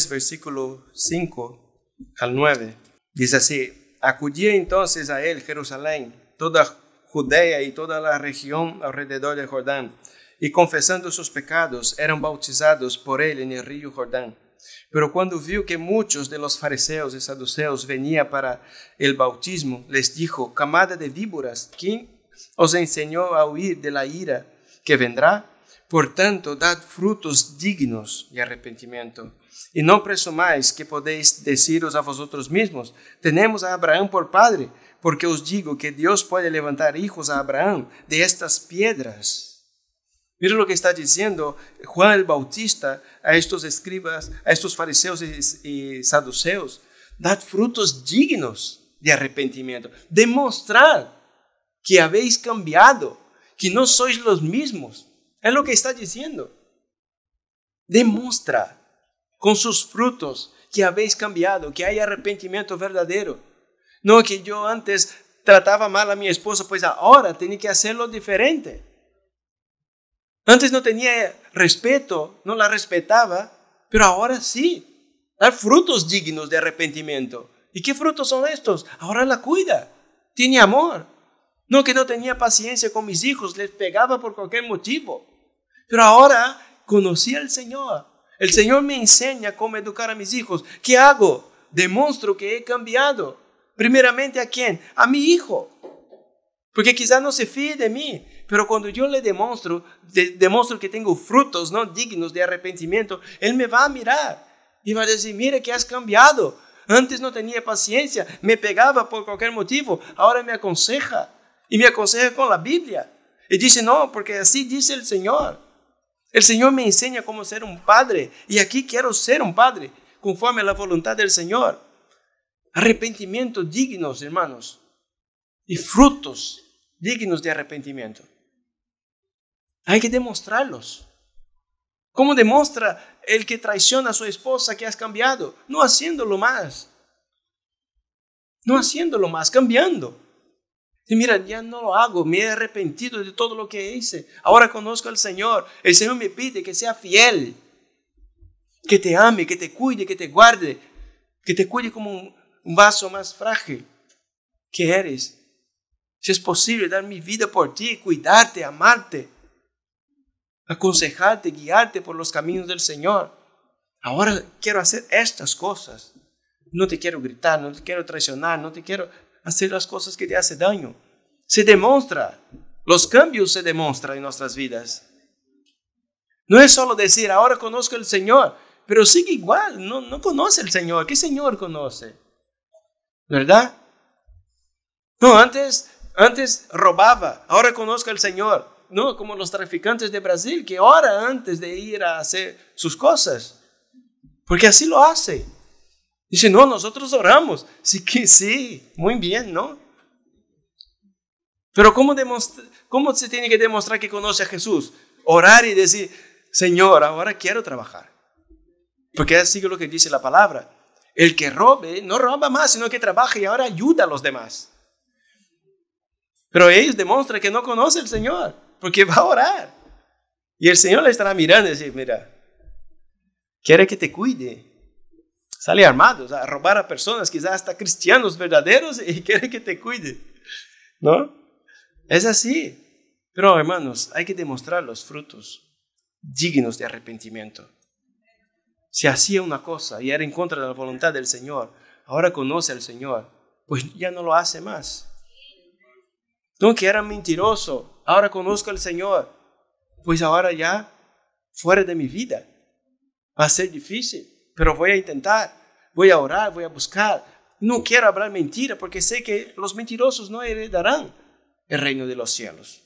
versículo 5 al 9. Dice así, acudía entonces a él Jerusalén, toda Judea y toda la región alrededor del Jordán, y confesando sus pecados, eran bautizados por él en el río Jordán. Pero cuando vio que muchos de los fariseos y saduceos venían para el bautismo, les dijo, camada de víboras, ¿quién os enseñó a huir de la ira que vendrá. Por tanto, dad frutos dignos de arrepentimiento. Y no presumáis que podéis deciros a vosotros mismos, tenemos a Abraham por padre, porque os digo que Dios puede levantar hijos a Abraham de estas piedras. Mira lo que está diciendo Juan el Bautista a estos escribas, a estos fariseos y, saduceos. Dad frutos dignos de arrepentimiento. Demostrad que habéis cambiado, que no sois los mismos. Es lo que está diciendo. Demuestra. con sus frutos que habéis cambiado, que hay arrepentimiento verdadero. No que yo antes trataba mal a mi esposa, pues ahora tenía que hacerlo diferente. Antes no tenía respeto, no la respetaba, pero ahora sí. Hay frutos dignos de arrepentimiento. ¿Y qué frutos son estos? Ahora la cuida, tiene amor, no que no tenía paciencia con mis hijos, les pegaba por cualquier motivo. Pero ahora conocí al Señor. El Señor me enseña cómo educar a mis hijos. ¿Qué hago? Demuestro que he cambiado. Primeramente a quién? A mi hijo. Porque quizás no se fíe de mí, pero cuando yo le demuestro, que tengo frutos no dignos de arrepentimiento, él me va a mirar y va a decir, Mire, que has cambiado. Antes no tenía paciencia, me pegaba por cualquier motivo, ahora me aconseja y me aconseja con la Biblia. Y dice, no, porque así dice el Señor. El Señor me enseña cómo ser un padre y aquí quiero ser un padre conforme a la voluntad del Señor. Arrepentimiento dignos, hermanos, y frutos dignos de arrepentimiento. Hay que demostrarlos. ¿Cómo demuestra el que traiciona a su esposa que has cambiado? No haciéndolo más. No haciéndolo más, cambiando mira, ya no lo hago, me he arrepentido de todo lo que hice. Ahora conozco al Señor. El Señor me pide que sea fiel, que te ame, que te cuide, que te guarde, que te cuide como un, un vaso más frágil que eres. Si es posible, dar mi vida por ti, cuidarte, amarte, aconsejarte, guiarte por los caminos del Señor. Ahora quiero hacer estas cosas. No te quiero gritar, no te quiero traicionar, no te quiero hacer las cosas que te hacen daño. Se demuestra, los cambios se demuestran en nuestras vidas. No es solo decir, ahora conozco al Señor, pero sigue igual, no, no conoce al Señor. ¿Qué Señor conoce? ¿Verdad? No, antes, antes robaba, ahora conozco al Señor. No, como los traficantes de Brasil que ora antes de ir a hacer sus cosas, porque así lo hace. Dice, no, nosotros oramos. Sí que sí, muy bien, ¿no? Pero ¿cómo, ¿cómo se tiene que demostrar que conoce a Jesús? Orar y decir, Señor, ahora quiero trabajar. Porque así es lo que dice la palabra. El que robe, no roba más, sino que trabaja y ahora ayuda a los demás. Pero ellos demuestran que no conoce al Señor, porque va a orar. Y el Señor le estará mirando y decir, mira, quiere que te cuide, Sale armados a robar a personas, quizás hasta cristianos verdaderos, y quiere que te cuide. ¿No? Es así. Pero hermanos, hay que demostrar los frutos dignos de arrepentimiento. Si hacía una cosa y era en contra de la voluntad del Señor, ahora conoce al Señor, pues ya no lo hace más. No, que era mentiroso, ahora conozco al Señor, pues ahora ya fuera de mi vida. Va a ser difícil, pero voy a intentar voy a orar, voy a buscar. No quiero hablar mentira porque sé que los mentirosos no heredarán el reino de los cielos.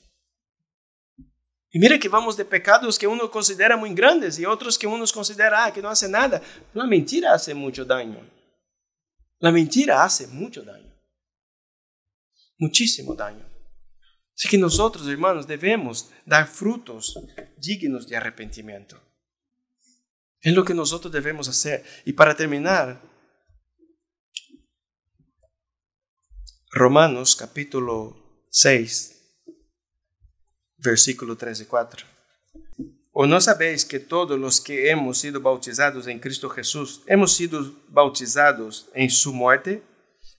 Y mira que vamos de pecados que uno considera muy grandes y otros que uno considera ah, que no hace nada. La mentira hace mucho daño. La mentira hace mucho daño. Muchísimo daño. Así que nosotros, hermanos, debemos dar frutos dignos de arrepentimiento. Es lo que nosotros debemos hacer. Y para terminar, Romanos capítulo 6, versículo 3 y 4. ¿O no sabéis que todos los que hemos sido bautizados en Cristo Jesús hemos sido bautizados en su muerte?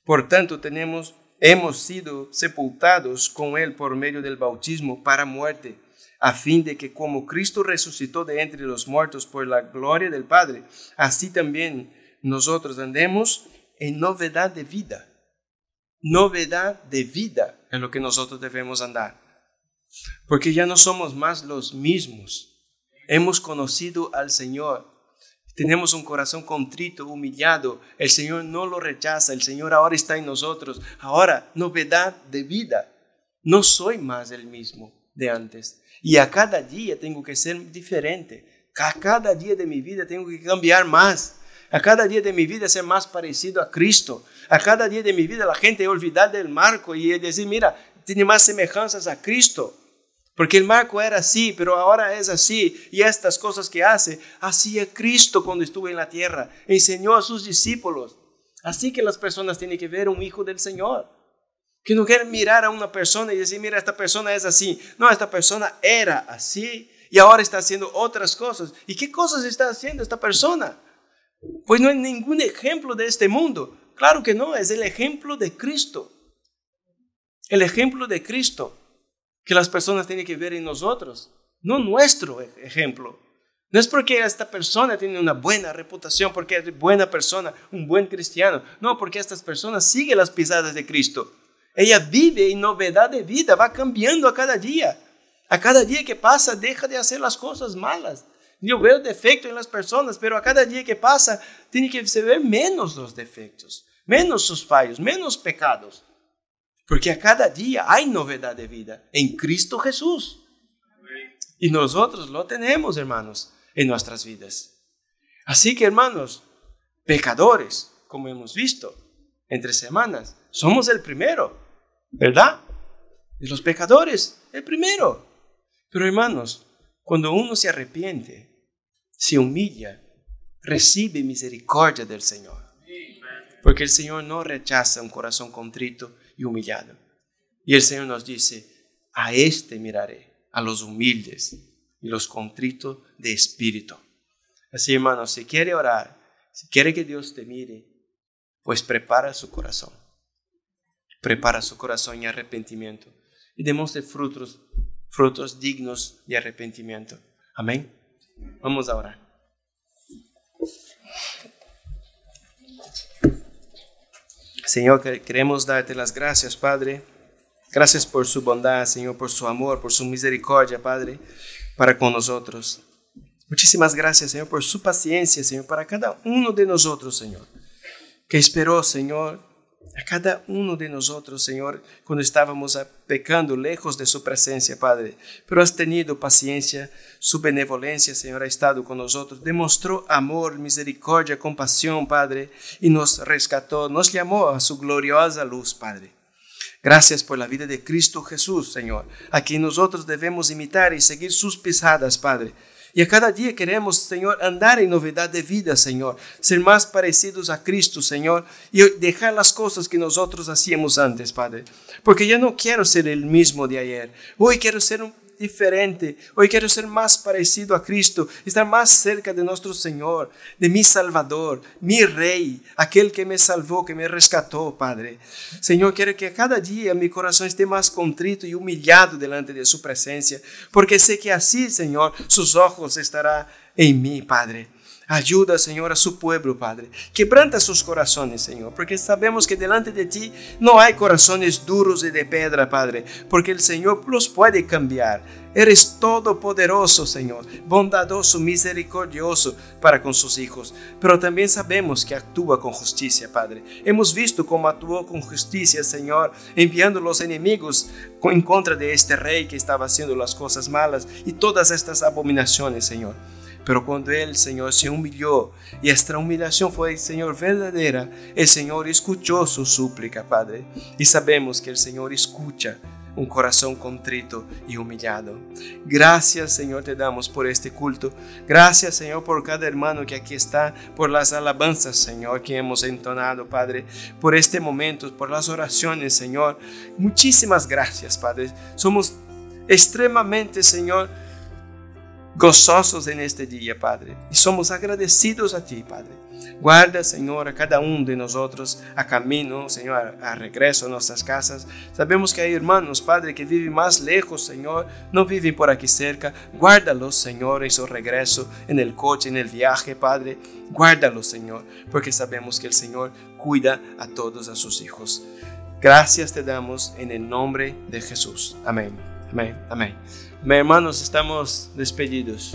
Por tanto, tenemos, hemos sido sepultados con Él por medio del bautismo para muerte a fin de que como Cristo resucitó de entre los muertos por la gloria del Padre, así también nosotros andemos en novedad de vida. Novedad de vida en lo que nosotros debemos andar. Porque ya no somos más los mismos. Hemos conocido al Señor. Tenemos un corazón contrito, humillado. El Señor no lo rechaza. El Señor ahora está en nosotros. Ahora, novedad de vida. No soy más el mismo de antes. Y a cada día tengo que ser diferente. A cada día de mi vida tengo que cambiar más. A cada día de mi vida ser más parecido a Cristo. A cada día de mi vida la gente olvidar del marco y decir, mira, tiene más semejanzas a Cristo. Porque el marco era así, pero ahora es así. Y estas cosas que hace, así es Cristo cuando estuvo en la tierra. Enseñó a sus discípulos. Así que las personas tienen que ver un hijo del Señor que no quiere mirar a una persona y decir, mira, esta persona es así. No, esta persona era así y ahora está haciendo otras cosas. ¿Y qué cosas está haciendo esta persona? Pues no hay ningún ejemplo de este mundo. Claro que no, es el ejemplo de Cristo. El ejemplo de Cristo que las personas tienen que ver en nosotros, no nuestro e-, ejemplo. No es porque esta persona tiene una buena reputación, porque es buena persona, un buen cristiano. No, porque estas personas siguen las pisadas de Cristo. Ella vive en novedad de vida, va cambiando a cada día. A cada día que pasa, deja de hacer las cosas malas. Yo veo defectos en las personas, pero a cada día que pasa, tiene que ver menos los defectos, menos sus fallos, menos pecados. Porque a cada día hay novedad de vida en Cristo Jesús. Y nosotros lo tenemos, hermanos, en nuestras vidas. Así que, hermanos, pecadores, como hemos visto entre semanas, somos el primero. ¿verdad? De los pecadores, el primero. Pero hermanos, cuando uno se arrepiente, se humilla, recibe misericordia del Señor. Porque el Señor no rechaza un corazón contrito y humillado. Y el Señor nos dice, a este miraré, a los humildes y los contritos de espíritu. Así hermanos, si quiere orar, si quiere que Dios te mire, pues prepara su corazón prepara su corazón y arrepentimiento y de frutos, frutos dignos de arrepentimiento. Amén. Vamos a orar. Señor, queremos darte las gracias, Padre. Gracias por su bondad, Señor, por su amor, por su misericordia, Padre, para con nosotros. Muchísimas gracias, Señor, por su paciencia, Señor, para cada uno de nosotros, Señor, que esperó, Señor, a cada uno de nosotros, Señor, cuando estábamos pecando lejos de su presencia, Padre. Pero has tenido paciencia, su benevolencia, Señor, ha estado con nosotros. Demostró amor, misericordia, compasión, Padre, y nos rescató, nos llamó a su gloriosa luz, Padre. Gracias por la vida de Cristo Jesús, Señor, a quien nosotros debemos imitar y seguir sus pisadas, Padre y a cada día queremos, Señor, andar en novedad de vida, Señor. ser más parecidos a Cristo, Señor. Y dejar las cosas que nosotros hacíamos antes, Padre. Porque yo no quiero ser el mismo de ayer. Hoy quiero ser un... diferente. Hoy quiero ser más parecido a Cristo, estar más cerca de nuestro Señor, de mi Salvador, mi Rey, aquel que me salvó, que me rescató, Padre. Señor, quiero que cada día mi corazón esté más contrito y humillado delante de su presencia, porque sé que así, Señor, sus ojos estarán en mí, Padre. Ayuda, Señor, a su pueblo, Padre. Quebranta sus corazones, Señor, porque sabemos que delante de ti no hay corazones duros y de piedra, Padre, porque el Señor los puede cambiar. Eres todopoderoso, Señor, bondadoso, misericordioso para con sus hijos, pero también sabemos que actúa con justicia, Padre. Hemos visto cómo actuó con justicia, Señor, enviando los enemigos en contra de este rey que estaba haciendo las cosas malas y todas estas abominaciones, Señor. Pero cuando el Señor se humilló y esta humillación fue, Señor, verdadera, el Señor escuchó su súplica, Padre. Y sabemos que el Señor escucha un corazón contrito y humillado. Gracias Señor te damos por este culto. Gracias Señor por cada hermano que aquí está, por las alabanzas Señor que hemos entonado Padre, por este momento, por las oraciones Señor. Muchísimas gracias Padre. Somos extremadamente Señor gozosos en este día, Padre, y somos agradecidos a ti, Padre. Guarda, Señor, a cada uno de nosotros a camino, Señor, a regreso a nuestras casas. Sabemos que hay hermanos, Padre, que viven más lejos, Señor, no viven por aquí cerca. Guárdalos, Señor, en su regreso, en el coche, en el viaje, Padre. Guárdalos, Señor, porque sabemos que el Señor cuida a todos a sus hijos. Gracias te damos en el nombre de Jesús. Amén. Amén. Amén. Mis hermanos, estamos despedidos.